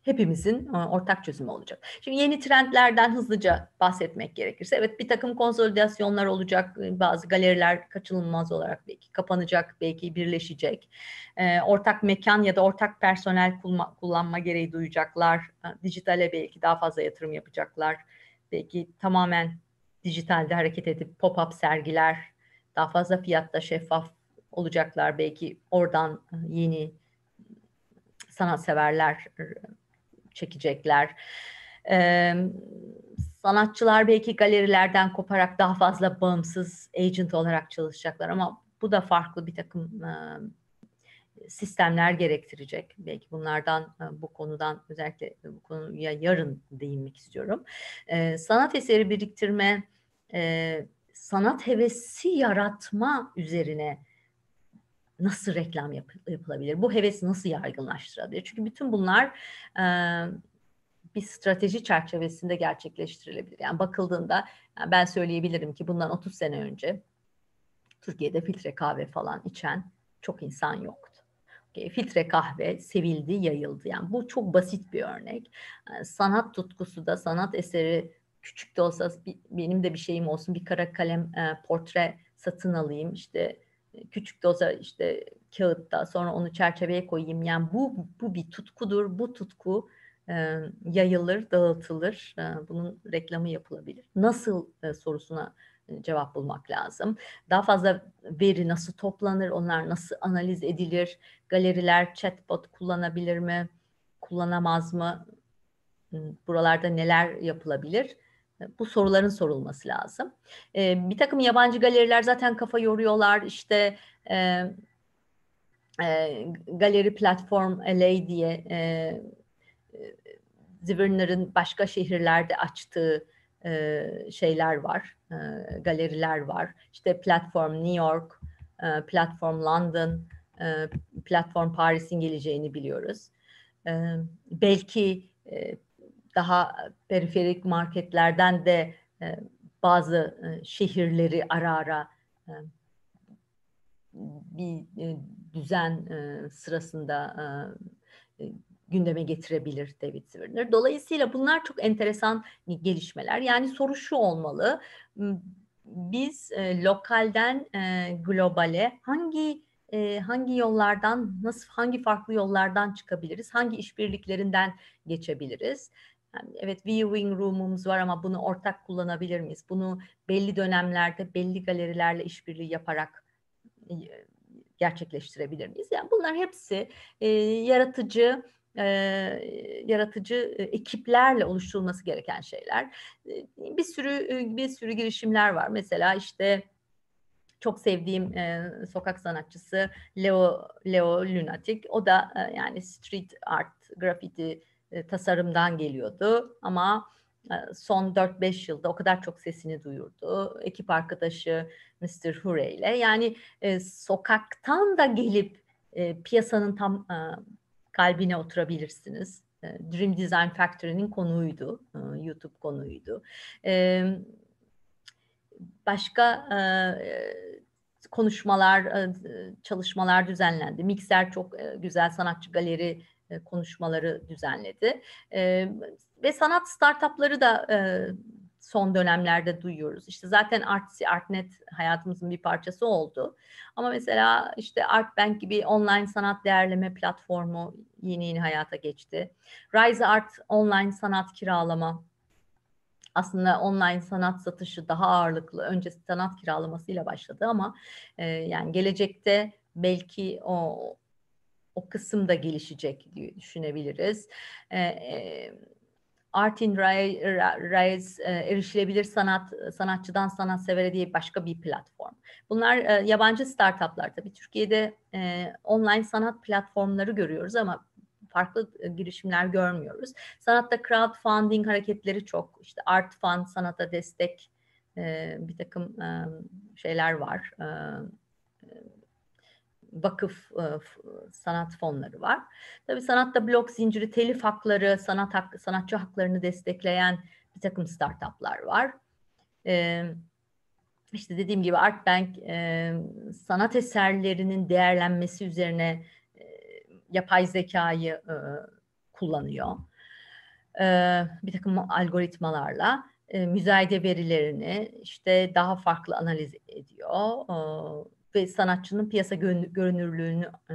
B: hepimizin e, ortak çözümü olacak. Şimdi yeni trendlerden hızlıca bahsetmek gerekirse evet bir takım konsolidasyonlar olacak. E, bazı galeriler kaçınılmaz olarak belki kapanacak, belki birleşecek. E, ortak mekan ya da ortak personel kullanma gereği duyacaklar. Dijitale belki daha fazla yatırım yapacaklar. Belki tamamen dijitalde hareket edip pop-up sergiler, daha fazla fiyatta şeffaf olacaklar. Belki oradan yeni sanatseverler çekecekler. Ee, sanatçılar belki galerilerden koparak daha fazla bağımsız agent olarak çalışacaklar ama bu da farklı bir takım e, sistemler gerektirecek. Belki bunlardan bu konudan özellikle bu konuya yarın değinmek istiyorum. Ee, sanat eseri biriktirme, e, sanat hevesi yaratma üzerine nasıl reklam yap yapılabilir? Bu heves nasıl yargınlaştırılabilir? Çünkü bütün bunlar e, bir strateji çerçevesinde gerçekleştirilebilir. Yani bakıldığında yani ben söyleyebilirim ki bundan 30 sene önce Türkiye'de filtre kahve falan içen çok insan yoktu. Okay, filtre kahve sevildi, yayıldı. Yani bu çok basit bir örnek. Yani sanat tutkusu da sanat eseri küçük de olsa bir, benim de bir şeyim olsun bir kara kalem e, portre satın alayım işte küçük de olsa işte kağıtta sonra onu çerçeveye koyayım. Yani bu, bu bir tutkudur. Bu tutku e, yayılır, dağıtılır. E, bunun reklamı yapılabilir. Nasıl e, sorusuna e, cevap bulmak lazım. Daha fazla veri nasıl toplanır, onlar nasıl analiz edilir, galeriler chatbot kullanabilir mi, kullanamaz mı, buralarda neler yapılabilir? Bu soruların sorulması lazım. E, bir takım yabancı galeriler zaten kafa yoruyorlar. İşte e, e, galeri platform LA diye e, e Zivernar'ın başka şehirlerde açtığı e, şeyler var, e, galeriler var. İşte platform New York, e, platform London, e, platform Paris'in geleceğini biliyoruz. E, belki e, daha periferik marketlerden de e, bazı e, şehirleri ara ara e, bir düzen sırasında gündeme getirebilir David Zwirner. Dolayısıyla bunlar çok enteresan gelişmeler. Yani soru şu olmalı. Biz e, lokalden e, globale hangi e, hangi yollardan, nasıl hangi farklı yollardan çıkabiliriz? Hangi işbirliklerinden geçebiliriz? Yani evet viewing room'umuz var ama bunu ortak kullanabilir miyiz? Bunu belli dönemlerde belli galerilerle işbirliği yaparak e, gerçekleştirebilir miyiz? Yani bunlar hepsi e, yaratıcı e, yaratıcı e, ekiplerle oluşturulması gereken şeyler. E, bir sürü e, bir sürü girişimler var. Mesela işte çok sevdiğim e, sokak sanatçısı Leo Leo Lunatic. O da e, yani street art, graffiti e, tasarımdan geliyordu ama e, son 4-5 yılda o kadar çok sesini duyurdu. Ekip arkadaşı Mr. Hure ile. Yani e, sokaktan da gelip piyasanın tam kalbine oturabilirsiniz. Dream Design Factory'nin konuğuydu. YouTube konuğuydu. başka konuşmalar, çalışmalar düzenlendi. Mikser çok güzel sanatçı galeri e, konuşmaları düzenledi. E, ve sanat startupları da e, son dönemlerde duyuyoruz. İşte zaten Artsy, Artnet hayatımızın bir parçası oldu. Ama mesela işte Artbank gibi online sanat değerleme platformu yeni yeni hayata geçti. Rise Art online sanat kiralama aslında online sanat satışı daha ağırlıklı önce sanat kiralamasıyla başladı ama e, yani gelecekte belki o o kısım da gelişecek diye düşünebiliriz. Ee, e, Art in Rise erişilebilir sanat sanatçıdan sanatsevere diye başka bir platform. Bunlar e, yabancı startuplar tabii. Türkiye'de e, online sanat platformları görüyoruz ama farklı girişimler görmüyoruz. Sanatta crowdfunding hareketleri çok. İşte Art Fund sanata destek bir takım şeyler var vakıf e, sanat fonları var. Tabii sanatta blok zinciri, telif hakları, sanat hakkı, sanatçı haklarını destekleyen bir takım startuplar var. E, işte dediğim gibi Artbank e, sanat eserlerinin değerlenmesi üzerine yapay zekayı e, kullanıyor. bir takım algoritmalarla müzayede verilerini işte daha farklı analiz ediyor ve sanatçının piyasa görünürlüğünü e,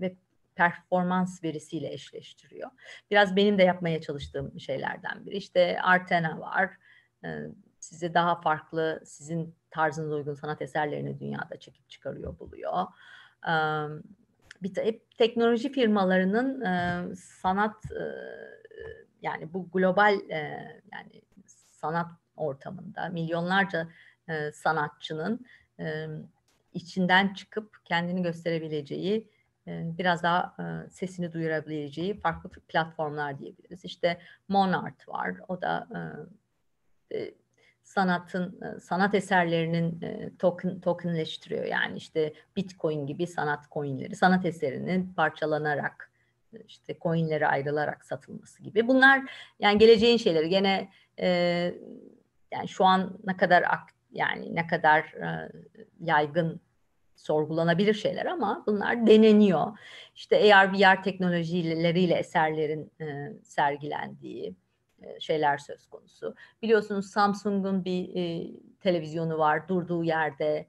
B: ve performans verisiyle eşleştiriyor. Biraz benim de yapmaya çalıştığım şeylerden biri. İşte Artena var. E, size daha farklı, sizin tarzınıza uygun sanat eserlerini dünyada çekip çıkarıyor, buluyor. E, bir te, teknoloji firmalarının sanat yani bu global yani sanat ortamında milyonlarca sanatçının içinden çıkıp kendini gösterebileceği, e, biraz daha e, sesini duyurabileceği farklı platformlar diyebiliriz. İşte Monart var. O da e, sanatın sanat eserlerinin token tokenleştiriyor. Yani işte Bitcoin gibi sanat coinleri, sanat eserinin parçalanarak işte coinlere ayrılarak satılması gibi. Bunlar yani geleceğin şeyleri. Gene yani şu an ne kadar ak, yani ne kadar e, yaygın sorgulanabilir şeyler ama bunlar deneniyor. İşte AR VR teknolojileriyle eserlerin e, sergilendiği e, şeyler söz konusu. Biliyorsunuz Samsung'un bir e, televizyonu var. Durduğu yerde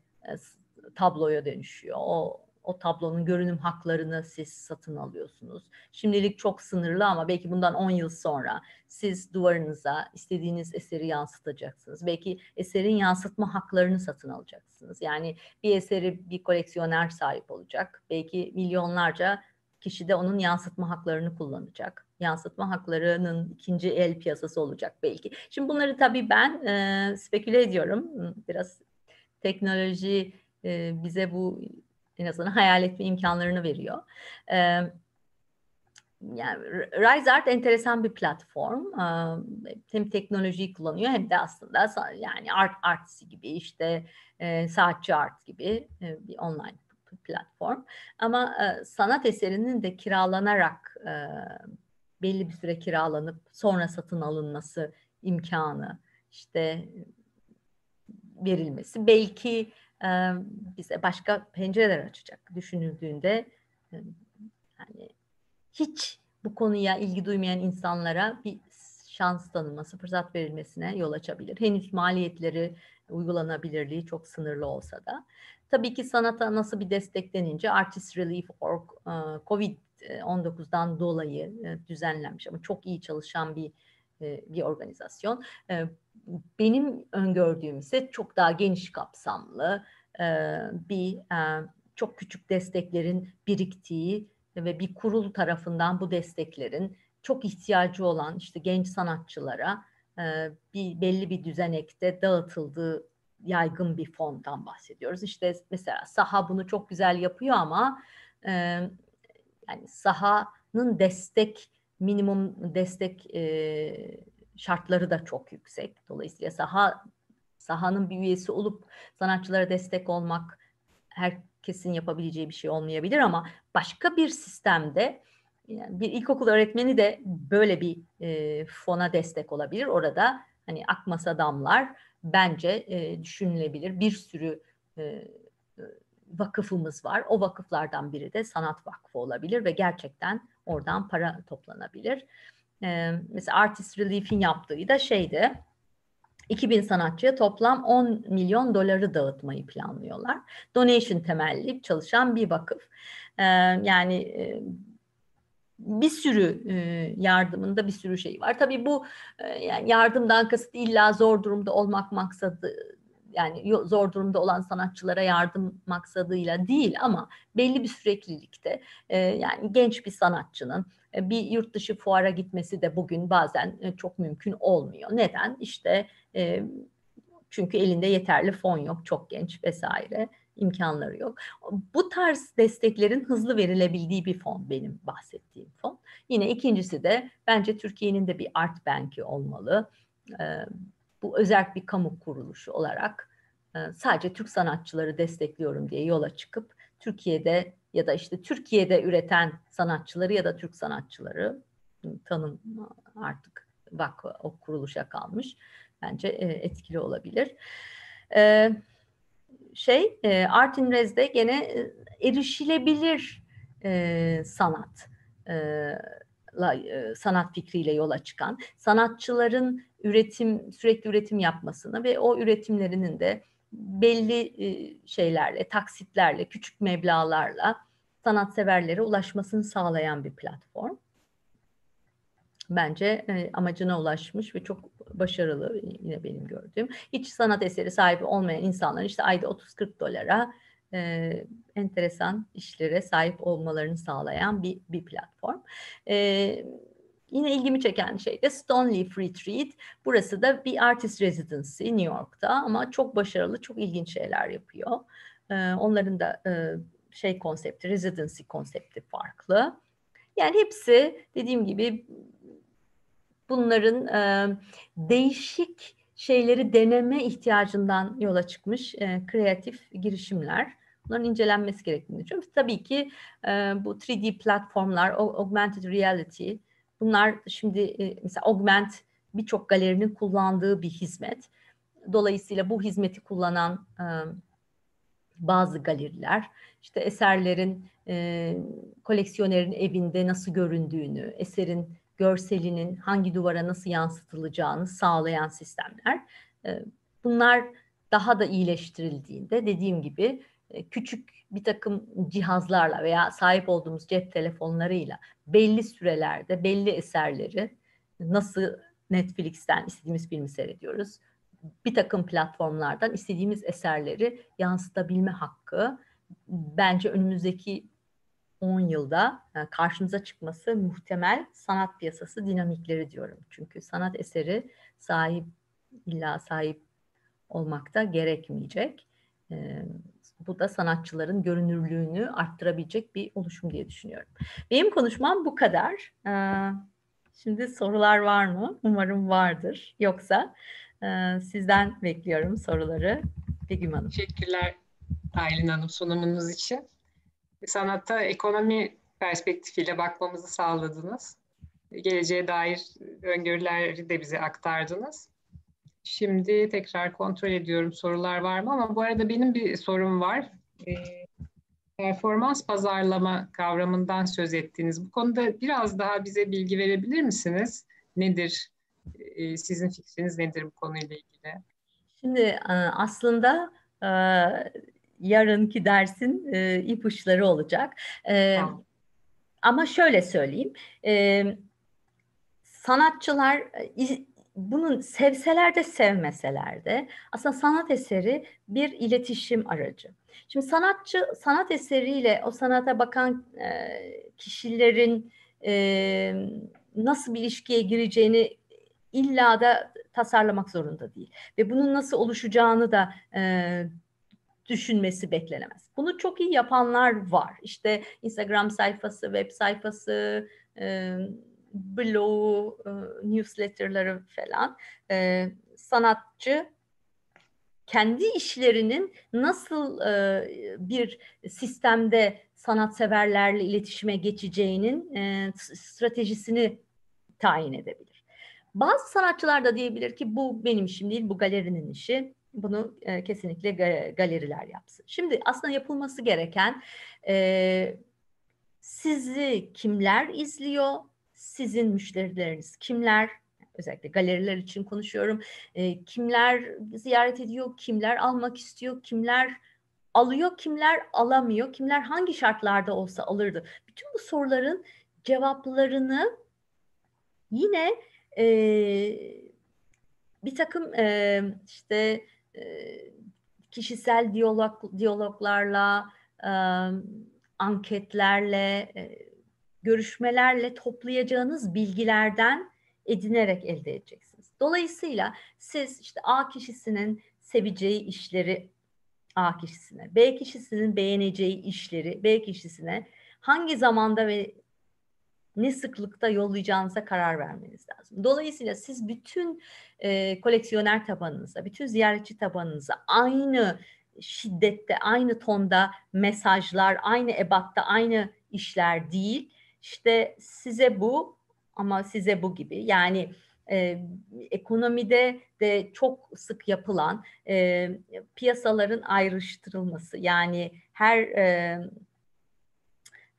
B: tabloya dönüşüyor. O o tablonun görünüm haklarını siz satın alıyorsunuz. Şimdilik çok sınırlı ama belki bundan 10 yıl sonra siz duvarınıza istediğiniz eseri yansıtacaksınız. Belki eserin yansıtma haklarını satın alacaksınız. Yani bir eseri bir koleksiyoner sahip olacak. Belki milyonlarca kişi de onun yansıtma haklarını kullanacak. Yansıtma haklarının ikinci el piyasası olacak belki. Şimdi bunları tabii ben e, speküle ediyorum. Biraz teknoloji e, bize bu en azından hayal etme imkanlarını veriyor. E, yani Rise Art enteresan bir platform. E, hem teknolojiyi kullanıyor hem de aslında yani art artisi gibi işte e, saatçi art gibi e, bir online platform. Ama e, sanat eserinin de kiralanarak e, belli bir süre kiralanıp sonra satın alınması imkanı işte verilmesi belki bize başka pencereler açacak düşünüldüğünde yani hiç bu konuya ilgi duymayan insanlara bir şans tanınması, fırsat verilmesine yol açabilir. Henüz maliyetleri, uygulanabilirliği çok sınırlı olsa da. Tabii ki sanata nasıl bir destek denince Artist Relief Org e, COVID-19'dan e, dolayı e, düzenlenmiş ama çok iyi çalışan bir bir organizasyon benim öngördüğüm ise çok daha geniş kapsamlı e, bir e, çok küçük desteklerin biriktiği ve bir kurul tarafından bu desteklerin çok ihtiyacı olan işte genç sanatçılara e, bir belli bir düzenekte dağıtıldığı yaygın bir fondan bahsediyoruz. İşte mesela saha bunu çok güzel yapıyor ama e, yani sahanın destek minimum destek e, şartları da çok yüksek. Dolayısıyla saha sahanın bir üyesi olup sanatçılara destek olmak herkesin yapabileceği bir şey olmayabilir ama başka bir sistemde yani bir ilkokul öğretmeni de böyle bir e, fona destek olabilir. Orada hani akmasa damlar bence e, düşünülebilir. Bir sürü e, vakıfımız var. O vakıflardan biri de Sanat Vakfı olabilir ve gerçekten oradan para toplanabilir e, mesela Artist Relief'in yaptığı da şeydi. 2000 sanatçıya toplam 10 milyon doları dağıtmayı planlıyorlar. Donation temelli çalışan bir vakıf. E, yani e, bir sürü yardımında bir sürü şey var. Tabii bu yani yardımdan kasıt illa zor durumda olmak maksadı yani zor durumda olan sanatçılara yardım maksadıyla değil ama belli bir süreklilikte yani genç bir sanatçının e, bir yurt dışı fuara gitmesi de bugün bazen e, çok mümkün olmuyor. Neden? İşte e, çünkü elinde yeterli fon yok, çok genç vesaire imkanları yok. Bu tarz desteklerin hızlı verilebildiği bir fon benim bahsettiğim fon. Yine ikincisi de bence Türkiye'nin de bir art banki olmalı. Bu özel bir kamu kuruluşu olarak sadece Türk sanatçıları destekliyorum diye yola çıkıp Türkiye'de ya da işte Türkiye'de üreten sanatçıları ya da Türk sanatçıları tanım artık bak o kuruluşa kalmış. Bence e, etkili olabilir. E, şey e, Art in gene erişilebilir sanat sanat fikriyle yola çıkan sanatçıların üretim sürekli üretim yapmasını ve o üretimlerinin de belli e, şeylerle, taksitlerle, küçük meblalarla sanatseverlere ulaşmasını sağlayan bir platform. Bence e, amacına ulaşmış ve çok başarılı yine benim gördüğüm. Hiç sanat eseri sahibi olmayan insanların işte ayda 30-40 dolara e, enteresan işlere sahip olmalarını sağlayan bir, bir platform. Evet Yine ilgimi çeken şey de Stoneleaf Retreat. Burası da bir artist residency New York'ta ama çok başarılı, çok ilginç şeyler yapıyor. Ee, onların da e, şey konsepti, residency konsepti farklı. Yani hepsi dediğim gibi bunların e, değişik şeyleri deneme ihtiyacından yola çıkmış e, kreatif girişimler. Bunların incelenmesi gerektiğini düşünüyorum. Tabii ki e, bu 3D platformlar, augmented reality Bunlar şimdi e, mesela Augment birçok galerinin kullandığı bir hizmet. Dolayısıyla bu hizmeti kullanan e, bazı galeriler işte eserlerin e, koleksiyonerin evinde nasıl göründüğünü, eserin görselinin hangi duvara nasıl yansıtılacağını sağlayan sistemler. E, bunlar daha da iyileştirildiğinde dediğim gibi e, küçük bir takım cihazlarla veya sahip olduğumuz cep telefonlarıyla belli sürelerde belli eserleri nasıl Netflix'ten istediğimiz filmi seyrediyoruz. Bir takım platformlardan istediğimiz eserleri yansıtabilme hakkı bence önümüzdeki 10 yılda yani e, karşımıza çıkması muhtemel sanat piyasası dinamikleri diyorum. Çünkü sanat eseri sahip illa sahip olmakta gerekmeyecek. Ee, bu da sanatçıların görünürlüğünü arttırabilecek bir oluşum diye düşünüyorum. Benim konuşmam bu kadar. Ee, şimdi sorular var mı? Umarım vardır. Yoksa e, sizden bekliyorum
A: soruları. Begüm Hanım. Teşekkürler Aylin Hanım sunumunuz için. Sanata ekonomi perspektifiyle bakmamızı sağladınız. Geleceğe dair öngörüleri de bize aktardınız. Şimdi tekrar kontrol ediyorum sorular var mı ama bu arada benim bir sorum var. Ee, performans pazarlama kavramından söz ettiğiniz Bu konuda biraz daha bize bilgi verebilir misiniz? Nedir? Ee, sizin fikriniz nedir bu konuyla ilgili?
B: Şimdi e, aslında e, yarınki dersin e, ipuçları olacak. tamam. Ama şöyle söyleyeyim. sanatçılar bunun sevseler de sevmeseler de aslında sanat eseri bir iletişim aracı. Şimdi sanatçı sanat eseriyle o sanata bakan e, kişilerin e, nasıl bir ilişkiye gireceğini illa da tasarlamak zorunda değil ve bunun nasıl oluşacağını da e, düşünmesi beklenemez. Bunu çok iyi yapanlar var. İşte Instagram sayfası, web sayfası, e, blogu, e, newsletterları falan e, sanatçı kendi işlerinin nasıl e, bir sistemde sanatseverlerle iletişime geçeceğinin e, stratejisini tayin edebilir. Bazı sanatçılar da diyebilir ki bu benim işim değil, bu galerinin işi. Bunu e, kesinlikle galeriler yapsın. Şimdi aslında yapılması gereken e, sizi kimler izliyor, sizin müşterileriniz kimler? Özellikle galeriler için konuşuyorum. E, kimler ziyaret ediyor, kimler almak istiyor, kimler alıyor, kimler alamıyor, kimler hangi şartlarda olsa alırdı. Bütün bu soruların cevaplarını yine e, bir takım e, işte e, kişisel diyalog diyaloglarla, e, anketlerle, e, görüşmelerle toplayacağınız bilgilerden edinerek elde edeceksiniz. Dolayısıyla siz işte A kişisinin seveceği işleri A kişisine, B kişisinin beğeneceği işleri B kişisine hangi zamanda ve ne sıklıkta yollayacağınıza karar vermeniz lazım. Dolayısıyla siz bütün e, koleksiyoner tabanınıza, bütün ziyaretçi tabanınıza aynı şiddette, aynı tonda mesajlar, aynı ebatta, aynı işler değil, işte size bu ama size bu gibi. Yani e, ekonomide de çok sık yapılan e, piyasaların ayrıştırılması. Yani her e,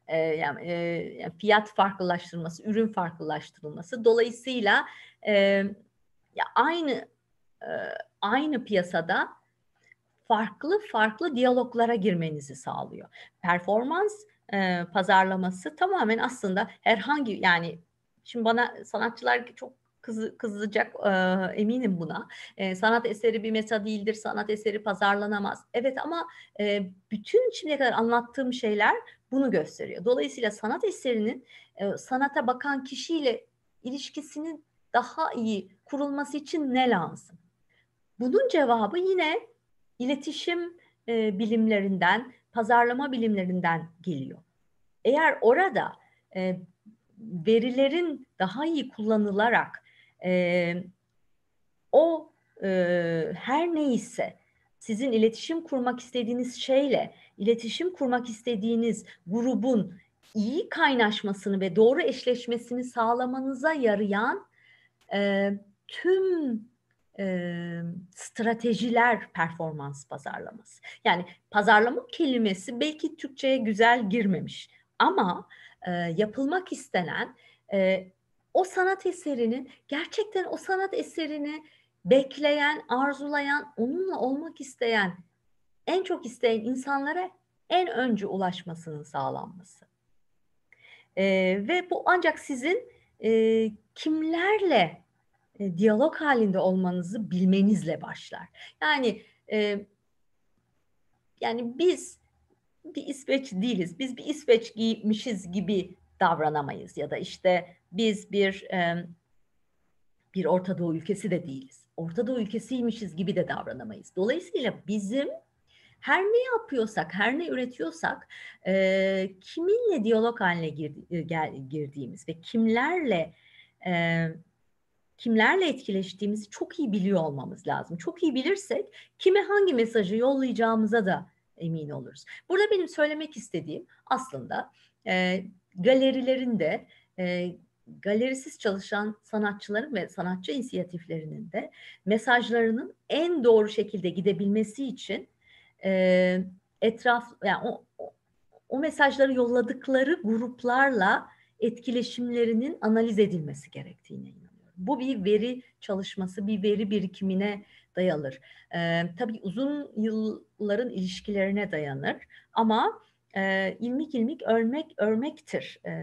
B: e yani, e, fiyat farklılaştırılması, ürün farklılaştırılması. Dolayısıyla e, ya aynı e, aynı piyasada farklı farklı diyaloglara girmenizi sağlıyor. Performans e, pazarlaması tamamen aslında herhangi yani şimdi bana sanatçılar çok kızı, kızacak e, eminim buna. E, sanat eseri bir meta değildir, sanat eseri pazarlanamaz. Evet ama e, bütün şimdiye kadar anlattığım şeyler bunu gösteriyor. Dolayısıyla sanat eserinin e, sanata bakan kişiyle ilişkisinin daha iyi kurulması için ne lazım? Bunun cevabı yine iletişim e, bilimlerinden, pazarlama bilimlerinden geliyor. Eğer orada e, verilerin daha iyi kullanılarak e, o e, her neyse sizin iletişim kurmak istediğiniz şeyle iletişim kurmak istediğiniz grubun iyi kaynaşmasını ve doğru eşleşmesini sağlamanıza yarayan e, tüm e, stratejiler performans pazarlaması. Yani pazarlama kelimesi belki Türkçe'ye güzel girmemiş ama e, yapılmak istenen e, o sanat eserinin gerçekten o sanat eserini bekleyen, arzulayan, onunla olmak isteyen, en çok isteyen insanlara en önce ulaşmasının sağlanması. E, ve bu ancak sizin e, kimlerle e, diyalog halinde olmanızı bilmenizle başlar. Yani e, yani biz bir İsveç değiliz. Biz bir İsveç giymişiz gibi davranamayız ya da işte biz bir e, bir Orta Doğu ülkesi de değiliz. Orta Doğu ülkesiymişiz gibi de davranamayız. Dolayısıyla bizim her ne yapıyorsak, her ne üretiyorsak e, kiminle diyalog haline girdi, e, gel, girdiğimiz ve kimlerle e, kimlerle etkileştiğimizi çok iyi biliyor olmamız lazım. Çok iyi bilirsek kime hangi mesajı yollayacağımıza da emin oluruz. Burada benim söylemek istediğim aslında e, galerilerin de e, galerisiz çalışan sanatçıların ve sanatçı inisiyatiflerinin de mesajlarının en doğru şekilde gidebilmesi için e, etraf yani o, o, mesajları yolladıkları gruplarla etkileşimlerinin analiz edilmesi gerektiğine inanıyorum. Bu bir veri çalışması, bir veri birikimine dayalır. E, tabii uzun yılların ilişkilerine dayanır ama e, ilmik ilmik örmek örmektir e,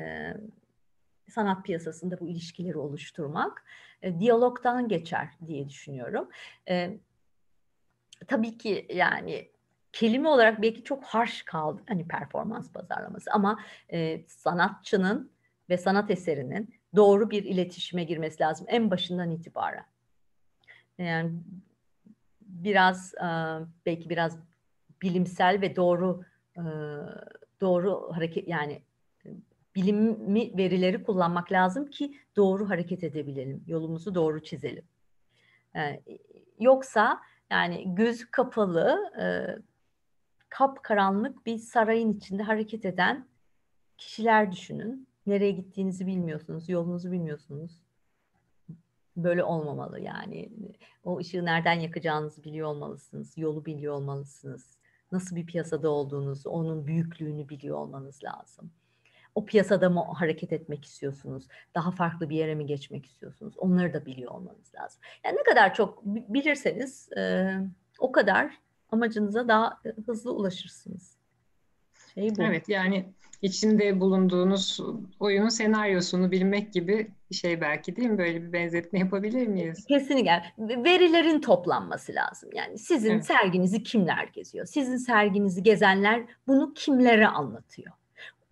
B: sanat piyasasında bu ilişkileri oluşturmak. E, diyalogdan geçer diye düşünüyorum. E, tabii ki yani kelime olarak belki çok harş kaldı hani performans pazarlaması ama e, sanatçının ve sanat eserinin doğru bir iletişime girmesi lazım en başından itibaren. Yani biraz e, belki biraz bilimsel ve doğru e, doğru hareket yani e, bilimi verileri kullanmak lazım ki doğru hareket edebilelim. Yolumuzu doğru çizelim. Yoksa yani göz kapalı kap karanlık bir sarayın içinde hareket eden kişiler düşünün. Nereye gittiğinizi bilmiyorsunuz, yolunuzu bilmiyorsunuz. Böyle olmamalı yani. O ışığı nereden yakacağınızı biliyor olmalısınız, yolu biliyor olmalısınız. Nasıl bir piyasada olduğunuzu, onun büyüklüğünü biliyor olmanız lazım. O piyasada mı hareket etmek istiyorsunuz? Daha farklı bir yere mi geçmek istiyorsunuz? Onları da biliyor olmanız lazım. Yani ne kadar çok bilirseniz e, o kadar
A: amacınıza daha hızlı ulaşırsınız. Şey bu. Evet yani içinde bulunduğunuz oyunun senaryosunu bilmek gibi bir şey belki değil mi? Böyle bir benzetme yapabilir miyiz? Kesinlikle. Verilerin toplanması lazım. Yani sizin evet.
B: serginizi kimler geziyor? Sizin serginizi gezenler bunu kimlere anlatıyor?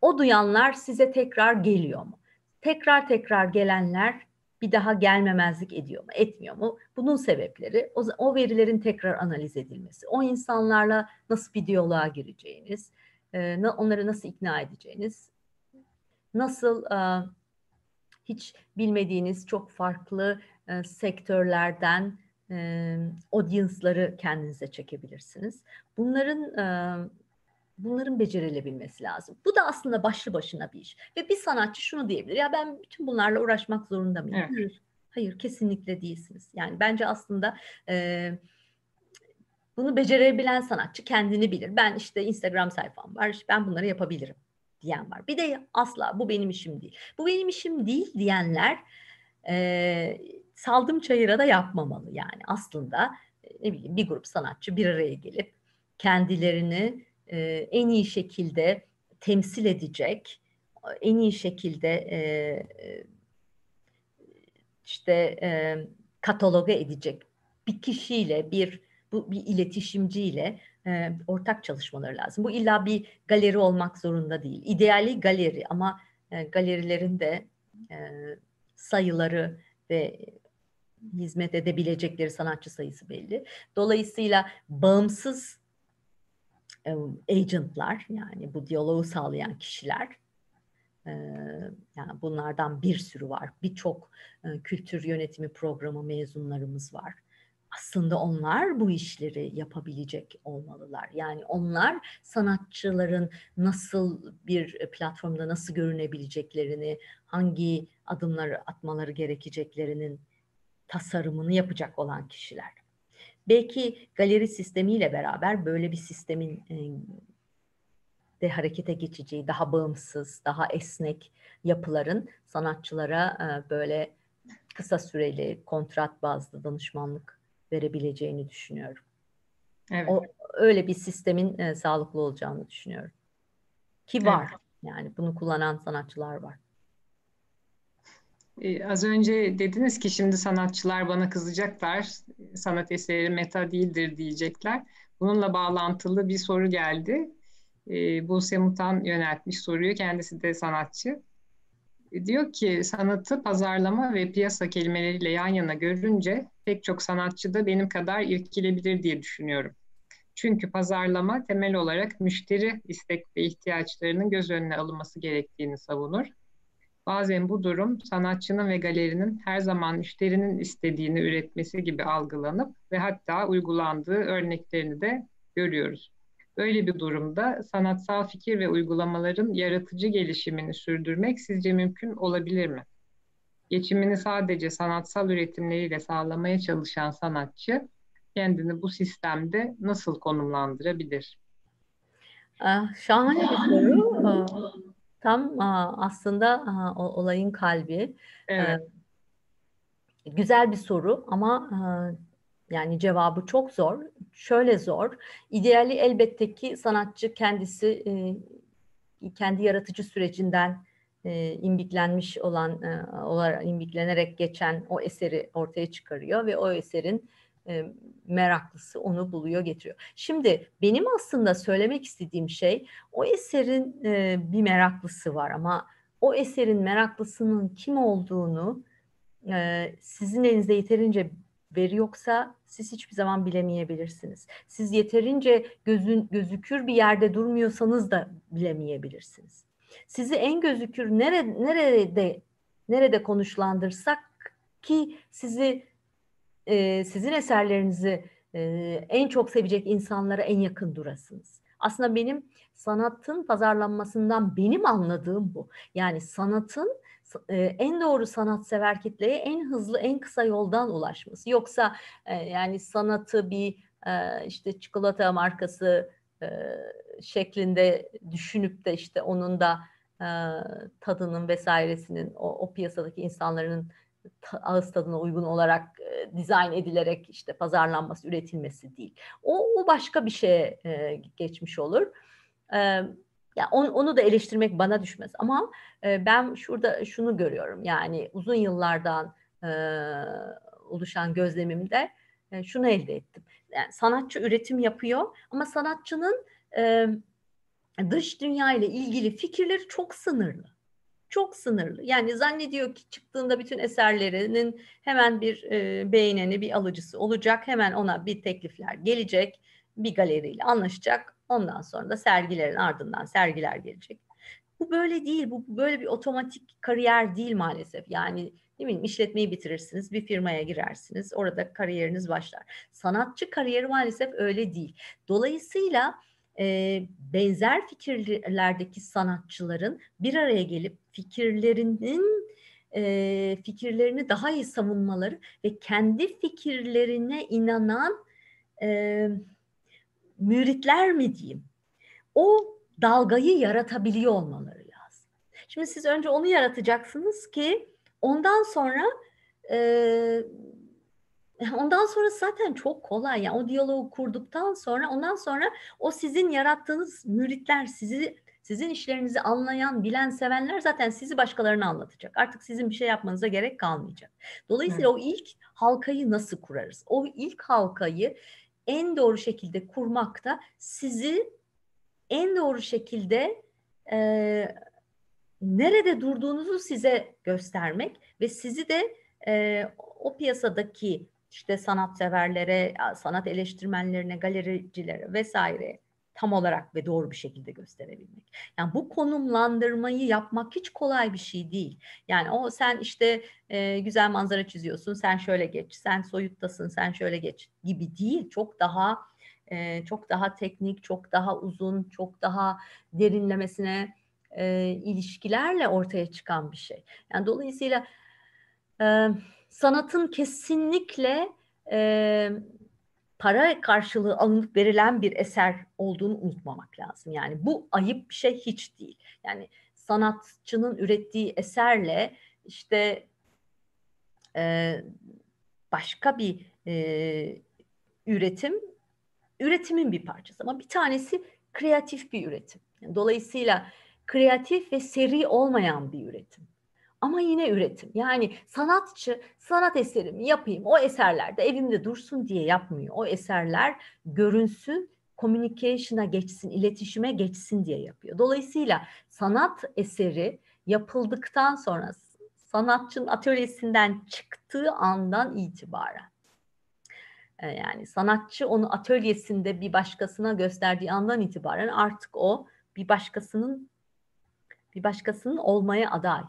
B: O duyanlar size tekrar geliyor mu? Tekrar tekrar gelenler bir daha gelmemezlik ediyor mu, etmiyor mu? Bunun sebepleri o, o verilerin tekrar analiz edilmesi, o insanlarla nasıl bir diyaloğa gireceğiniz, e, onları nasıl ikna edeceğiniz, nasıl e, hiç bilmediğiniz çok farklı e, sektörlerden e, audience'ları kendinize çekebilirsiniz. Bunların bunların becerilebilmesi lazım. Bu da aslında başlı başına bir iş. Ve bir sanatçı şunu diyebilir. Ya ben bütün bunlarla uğraşmak zorunda mıyım? Evet. Hayır, hayır kesinlikle değilsiniz. Yani bence aslında e, bunu becerebilen sanatçı kendini bilir. Ben işte Instagram sayfam var, ben bunları yapabilirim diyen var. Bir de asla bu benim işim değil. Bu benim işim değil diyenler e, saldım çayıra da yapmamalı yani. Aslında e, ne bileyim bir grup sanatçı bir araya gelip kendilerini e, en iyi şekilde temsil edecek, en iyi şekilde e, e işte e, kataloga edecek bir kişiyle bir bu bir iletişimciyle e, ortak çalışmaları lazım. Bu illa bir galeri olmak zorunda değil. İdeali galeri ama e, galerilerin de e, sayıları ve hizmet edebilecekleri sanatçı sayısı belli. Dolayısıyla bağımsız e, agentlar yani bu diyaloğu sağlayan kişiler e, yani bunlardan bir sürü var. Birçok e, kültür yönetimi programı mezunlarımız var aslında onlar bu işleri yapabilecek olmalılar. Yani onlar sanatçıların nasıl bir e, platformda nasıl görünebileceklerini, hangi adımları atmaları gerekeceklerinin tasarımını yapacak olan kişiler. Belki galeri sistemiyle beraber böyle bir sistemin e, de harekete geçeceği daha bağımsız, daha esnek yapıların sanatçılara e, böyle kısa süreli kontrat bazlı danışmanlık verebileceğini düşünüyorum. Evet. O, öyle bir sistemin e, sağlıklı olacağını düşünüyorum. Ki var. Evet.
A: Yani bunu kullanan sanatçılar var. Ee, az önce dediniz ki şimdi sanatçılar bana kızacaklar. Sanat eseri meta değildir diyecekler. Bununla bağlantılı bir soru geldi. Ee, Buse Mutan yöneltmiş soruyu. Kendisi de sanatçı. E, diyor ki sanatı pazarlama ve piyasa kelimeleriyle yan yana görünce pek çok sanatçı da benim kadar irkilebilir diye düşünüyorum. Çünkü pazarlama temel olarak müşteri istek ve ihtiyaçlarının göz önüne alınması gerektiğini savunur. Bazen bu durum sanatçının ve galerinin her zaman müşterinin istediğini üretmesi gibi algılanıp ve hatta uygulandığı örneklerini de görüyoruz. Böyle bir durumda sanatsal fikir ve uygulamaların yaratıcı gelişimini sürdürmek sizce mümkün olabilir mi? geçimini sadece sanatsal üretimleriyle sağlamaya çalışan sanatçı kendini bu sistemde nasıl konumlandırabilir?
B: Ee, şahane bir soru. Ee, tam e, aslında e, olayın kalbi. Ee, evet. Güzel bir soru ama e, yani cevabı çok zor. Şöyle zor. İdeali elbette ki sanatçı kendisi kendi yaratıcı sürecinden e, imbiklenmiş olan, e, olarak imbiklenerek geçen o eseri ortaya çıkarıyor ve o eserin e, meraklısı onu buluyor getiriyor. Şimdi benim aslında söylemek istediğim şey o eserin e, bir meraklısı var ama o eserin meraklısının kim olduğunu e, sizin elinizde yeterince veri yoksa siz hiçbir zaman bilemeyebilirsiniz. Siz yeterince gözün gözükür bir yerde durmuyorsanız da bilemeyebilirsiniz sizi en gözükür nere, nerede nerede konuşlandırsak ki sizi e, sizin eserlerinizi e, en çok sevecek insanlara en yakın durasınız. Aslında benim sanatın pazarlanmasından benim anladığım bu. Yani sanatın e, en doğru sanatsever kitleye en hızlı en kısa yoldan ulaşması. Yoksa e, yani sanatı bir e, işte çikolata markası e, şeklinde düşünüp de işte onun da e, tadının vesairesinin o, o piyasadaki insanların ta, ağız tadına uygun olarak e, dizayn edilerek işte pazarlanması, üretilmesi değil. O, o başka bir şeye e, geçmiş olur. E, ya on, onu da eleştirmek bana düşmez ama e, ben şurada şunu görüyorum yani uzun yıllardan e, oluşan gözlemimde e, şunu elde ettim. Yani sanatçı üretim yapıyor ama sanatçının e, dış dünya ile ilgili fikirleri çok sınırlı. Çok sınırlı. Yani zannediyor ki çıktığında bütün eserlerinin hemen bir e, beğeneni, bir alıcısı olacak. Hemen ona bir teklifler gelecek. Bir galeriyle anlaşacak. Ondan sonra da sergilerin ardından sergiler gelecek. Bu böyle değil. Bu böyle bir otomatik kariyer değil maalesef. Yani ne bileyim işletmeyi bitirirsiniz, bir firmaya girersiniz. Orada kariyeriniz başlar. Sanatçı kariyeri maalesef öyle değil. Dolayısıyla e, benzer fikirlerdeki sanatçıların bir araya gelip fikirlerinin e, fikirlerini daha iyi savunmaları ve kendi fikirlerine inanan e, müritler mi diyeyim o dalgayı yaratabiliyor olmaları lazım. Şimdi siz önce onu yaratacaksınız ki ondan sonra e, ondan sonra zaten çok kolay. Yani o diyaloğu kurduktan sonra ondan sonra o sizin yarattığınız müritler sizi sizin işlerinizi anlayan, bilen, sevenler zaten sizi başkalarına anlatacak. Artık sizin bir şey yapmanıza gerek kalmayacak. Dolayısıyla evet. o ilk halkayı nasıl kurarız? O ilk halkayı en doğru şekilde kurmak da sizi en doğru şekilde e, nerede durduğunuzu size göstermek ve sizi de e, o piyasadaki işte sanatseverlere, sanat eleştirmenlerine, galericilere vesaire tam olarak ve doğru bir şekilde gösterebilmek. Yani bu konumlandırmayı yapmak hiç kolay bir şey değil. Yani o sen işte e, güzel manzara çiziyorsun, sen şöyle geç, sen soyuttasın, sen şöyle geç gibi değil. Çok daha e, çok daha teknik, çok daha uzun, çok daha derinlemesine e, ilişkilerle ortaya çıkan bir şey. Yani dolayısıyla e, sanatın kesinlikle e, para karşılığı alınıp verilen bir eser olduğunu unutmamak lazım. Yani bu ayıp bir şey hiç değil. Yani sanatçının ürettiği eserle işte e, başka bir e, üretim üretimin bir parçası ama bir tanesi kreatif bir üretim. Dolayısıyla kreatif ve seri olmayan bir üretim ama yine üretim. Yani sanatçı sanat eserimi yapayım o eserler de evimde dursun diye yapmıyor. O eserler görünsün, communication'a geçsin, iletişime geçsin diye yapıyor. Dolayısıyla sanat eseri yapıldıktan sonra sanatçının atölyesinden çıktığı andan itibaren e, yani sanatçı onu atölyesinde bir başkasına gösterdiği andan itibaren artık o bir başkasının bir başkasının olmaya aday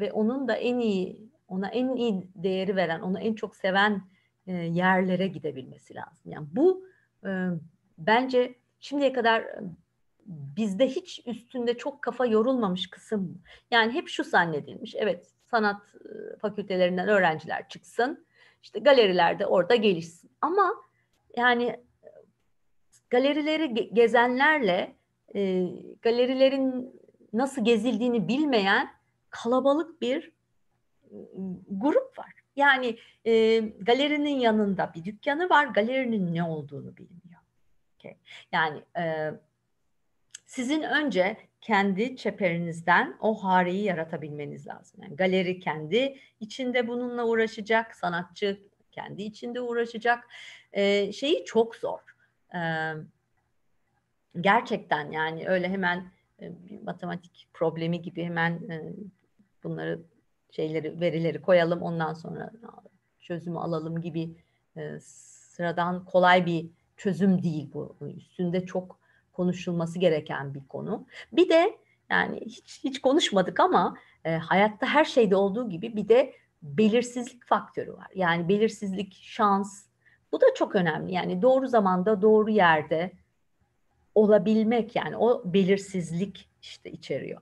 B: ve onun da en iyi, ona en iyi değeri veren, onu en çok seven e, yerlere gidebilmesi lazım. Yani bu e, bence şimdiye kadar bizde hiç üstünde çok kafa yorulmamış kısım. Yani hep şu zannedilmiş. Evet sanat fakültelerinden öğrenciler çıksın. İşte galerilerde orada gelişsin. Ama yani galerileri gezenlerle e, galerilerin nasıl gezildiğini bilmeyen kalabalık bir ıı, grup var. Yani e, galerinin yanında bir dükkanı var, galerinin ne olduğunu bilmiyor. Okay. Yani e, sizin önce kendi çeperinizden o hareyi yaratabilmeniz lazım. Yani galeri kendi içinde bununla uğraşacak, sanatçı kendi içinde uğraşacak e, şeyi çok zor. E, gerçekten yani öyle hemen e, bir matematik problemi gibi hemen e, bunları şeyleri verileri koyalım ondan sonra çözümü alalım gibi e, sıradan kolay bir çözüm değil bu üstünde çok konuşulması gereken bir konu. Bir de yani hiç hiç konuşmadık ama e, hayatta her şeyde olduğu gibi bir de belirsizlik faktörü var. Yani belirsizlik, şans bu da çok önemli. Yani doğru zamanda, doğru yerde olabilmek yani o belirsizlik işte içeriyor.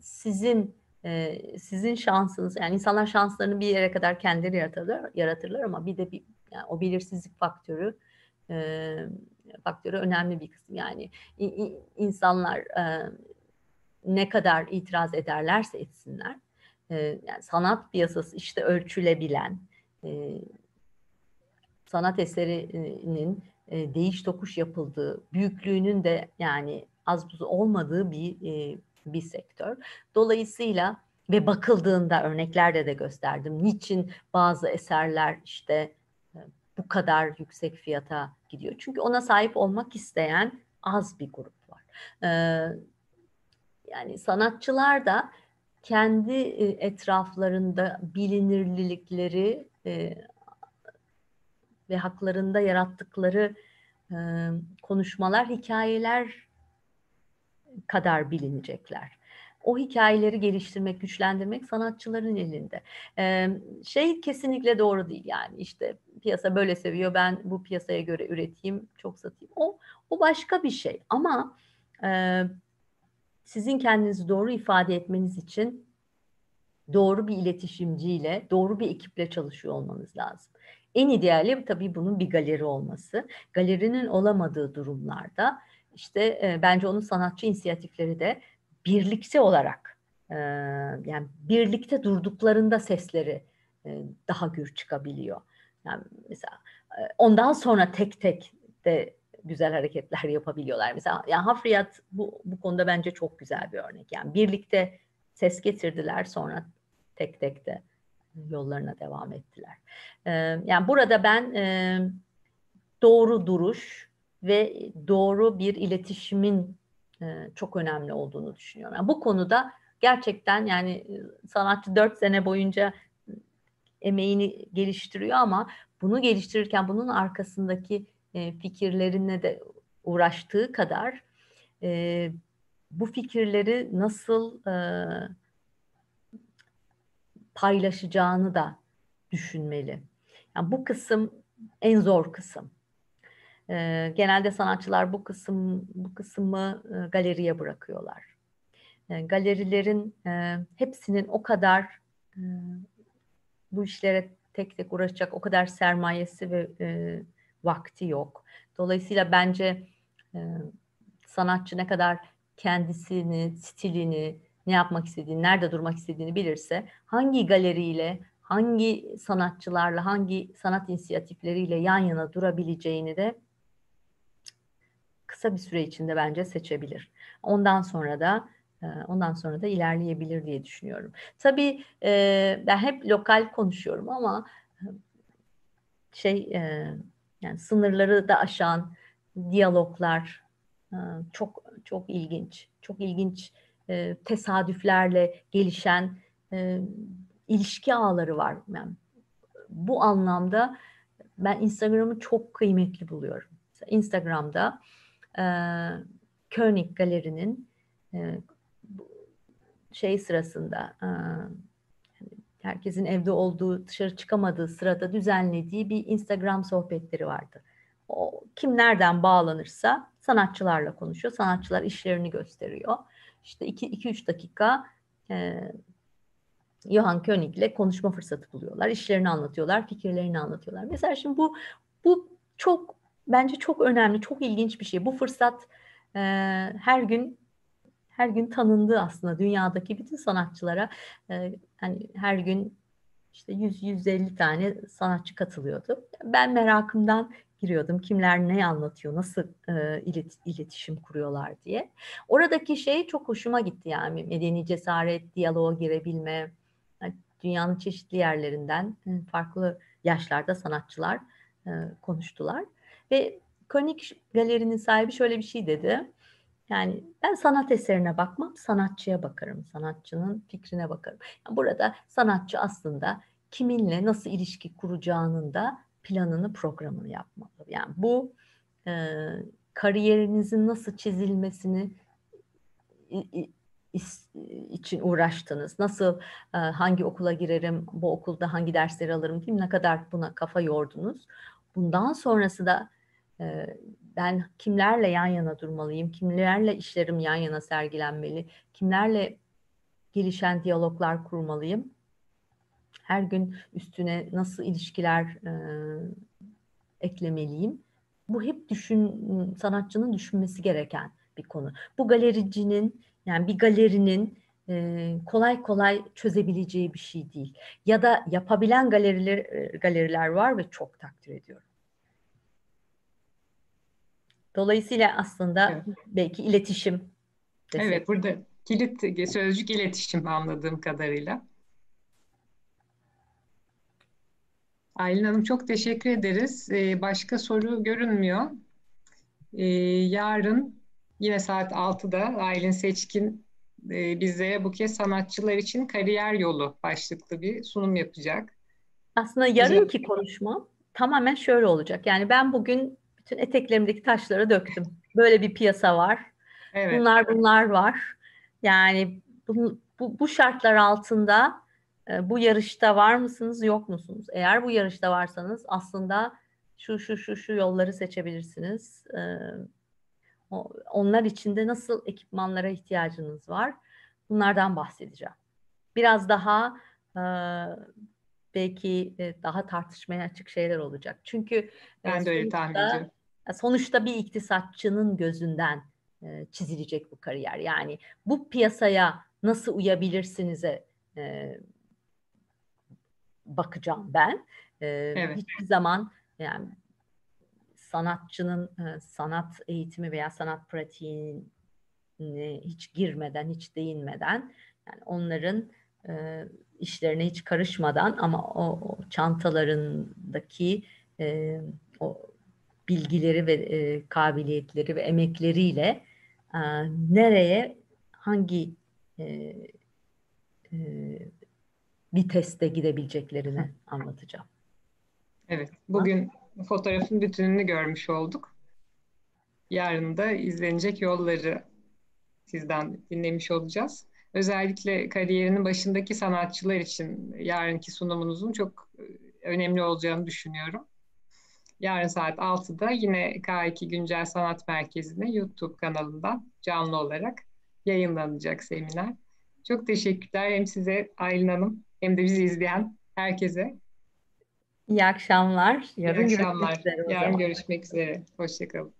B: Sizin e, sizin şansınız yani insanlar şanslarını bir yere kadar kendileri yaratırlar, yaratırlar ama bir de bir, yani o belirsizlik faktörü e, faktörü önemli bir kısım. Yani insanlar e, ne kadar itiraz ederlerse etsinler yani sanat piyasası işte ölçülebilen sanat eserinin e, değiş tokuş yapıldığı, büyüklüğünün de yani az buz olmadığı bir e, bir sektör. Dolayısıyla ve bakıldığında örneklerde de gösterdim. Niçin bazı eserler işte bu kadar yüksek fiyata gidiyor? Çünkü ona sahip olmak isteyen az bir grup var. Ee, yani sanatçılar da kendi etraflarında bilinirlilikleri ve haklarında yarattıkları e, konuşmalar, hikayeler kadar bilinecekler. O hikayeleri geliştirmek, güçlendirmek sanatçıların elinde. Ee, şey kesinlikle doğru değil yani işte piyasa böyle seviyor ben bu piyasaya göre üreteyim çok satayım. O, o başka bir şey ama e, sizin kendinizi doğru ifade etmeniz için doğru bir iletişimciyle, doğru bir ekiple çalışıyor olmanız lazım. En ideali tabii bunun bir galeri olması. Galerinin olamadığı durumlarda işte e, bence onun sanatçı inisiyatifleri de birlikte olarak e, yani birlikte durduklarında sesleri e, daha gür çıkabiliyor. Yani mesela e, ondan sonra tek tek de güzel hareketler yapabiliyorlar. Mesela yani Hafriyat bu, bu konuda bence çok güzel bir örnek. Yani birlikte ses getirdiler sonra tek tek de yollarına devam ettiler. yani burada ben doğru duruş ve doğru bir iletişimin çok önemli olduğunu düşünüyorum. Yani bu konuda gerçekten yani sanatçı dört sene boyunca emeğini geliştiriyor ama bunu geliştirirken bunun arkasındaki fikirlerine de uğraştığı kadar bu fikirleri nasıl paylaşacağını da düşünmeli. Yani bu kısım en zor kısım. E, genelde sanatçılar bu kısım bu kısmı e, galeriye bırakıyorlar. E, galerilerin e, hepsinin o kadar e, bu işlere tek tek uğraşacak o kadar sermayesi ve e, vakti yok. Dolayısıyla bence e, sanatçı ne kadar kendisini, stilini, ne yapmak istediğini, nerede durmak istediğini bilirse hangi galeriyle, hangi sanatçılarla, hangi sanat inisiyatifleriyle yan yana durabileceğini de kısa bir süre içinde bence seçebilir. Ondan sonra da e, ondan sonra da ilerleyebilir diye düşünüyorum. Tabii e, ben hep lokal konuşuyorum ama e, şey yani sınırları da aşan diyaloglar çok çok ilginç. Çok ilginç e, tesadüflerle gelişen e, ilişki ağları var. Yani bu anlamda ben Instagram'ı çok kıymetli buluyorum. Instagram'da e, König Galeri'nin e, şey sırasında e, hani herkesin evde olduğu, dışarı çıkamadığı sırada düzenlediği bir Instagram sohbetleri vardı. O kim nereden bağlanırsa sanatçılarla konuşuyor. Sanatçılar işlerini gösteriyor işte 2-3 dakika e, Johan König ile konuşma fırsatı buluyorlar. İşlerini anlatıyorlar, fikirlerini anlatıyorlar. Mesela şimdi bu bu çok bence çok önemli, çok ilginç bir şey. Bu fırsat e, her gün her gün tanındı aslında dünyadaki bütün sanatçılara. E, hani her gün işte 100-150 tane sanatçı katılıyordu. Ben merakımdan giriyordum. Kimler ne anlatıyor, nasıl e, ilet, iletişim kuruyorlar diye. Oradaki şey çok hoşuma gitti yani medeni cesaret, diyaloğa girebilme. dünyanın çeşitli yerlerinden farklı yaşlarda sanatçılar e, konuştular. Ve Konik Galeri'nin sahibi şöyle bir şey dedi. Yani ben sanat eserine bakmam, sanatçıya bakarım. Sanatçının fikrine bakarım. Yani burada sanatçı aslında kiminle nasıl ilişki kuracağının da planını, programını yapmalı. Yani bu e, kariyerinizin nasıl çizilmesini için uğraştınız? Nasıl e, hangi okula girerim, bu okulda hangi dersleri alırım kim ne kadar buna kafa yordunuz? Bundan sonrası da e, ben kimlerle yan yana durmalıyım, kimlerle işlerim yan yana sergilenmeli, kimlerle gelişen diyaloglar kurmalıyım? her gün üstüne nasıl ilişkiler e, eklemeliyim? Bu hep düşün sanatçının düşünmesi gereken bir konu. Bu galericinin yani bir galerinin e, kolay kolay çözebileceği bir şey değil. Ya da yapabilen galeriler galeriler var ve çok takdir ediyorum. Dolayısıyla aslında evet. belki iletişim. Desek. Evet burada
A: kilit sözcük iletişim anladığım kadarıyla. Aylin Hanım çok teşekkür ederiz. Ee, başka soru görünmüyor. Ee, yarın yine saat 6'da Aylin Seçkin e, bizlere bu kez sanatçılar için kariyer yolu başlıklı bir sunum yapacak.
B: Aslında yarınki konuşma tamamen şöyle olacak. Yani ben bugün bütün eteklerimdeki taşları döktüm. Böyle bir piyasa var. Evet. Bunlar bunlar var. Yani bu, bu, bu şartlar altında ee, bu yarışta var mısınız yok musunuz? Eğer bu yarışta varsanız aslında şu şu şu şu yolları seçebilirsiniz. Ee, onlar içinde nasıl ekipmanlara ihtiyacınız var? Bunlardan bahsedeceğim. Biraz daha e, belki e, daha tartışmaya açık şeyler olacak. Çünkü e, ben de öyle tahmin ediyorum. Sonuçta bir iktisatçının gözünden çizilecek bu kariyer. Yani bu piyasaya nasıl uyabilirsinize bakacağım ben. E, evet. Hiçbir zaman yani sanatçının e, sanat eğitimi veya sanat pratiğine hiç girmeden, hiç değinmeden yani onların e, işlerine hiç karışmadan ama o, o çantalarındaki e, o bilgileri ve e, kabiliyetleri ve emekleriyle e, nereye hangi e, e viteste gidebileceklerini
A: anlatacağım. Evet, bugün ha? fotoğrafın bütününü görmüş olduk. Yarın da izlenecek yolları sizden dinlemiş olacağız. Özellikle kariyerinin başındaki sanatçılar için yarınki sunumunuzun çok e, önemli olacağını düşünüyorum. Yarın saat 6'da yine K2 Güncel Sanat Merkezi'ne YouTube kanalından canlı olarak yayınlanacak seminer. Çok teşekkürler hem size Aylin Hanım hem de bizi izleyen herkese. İyi akşamlar. Yarın İyi akşamlar. Görüşmek üzere Yarın görüşmek üzere. Hoşçakalın.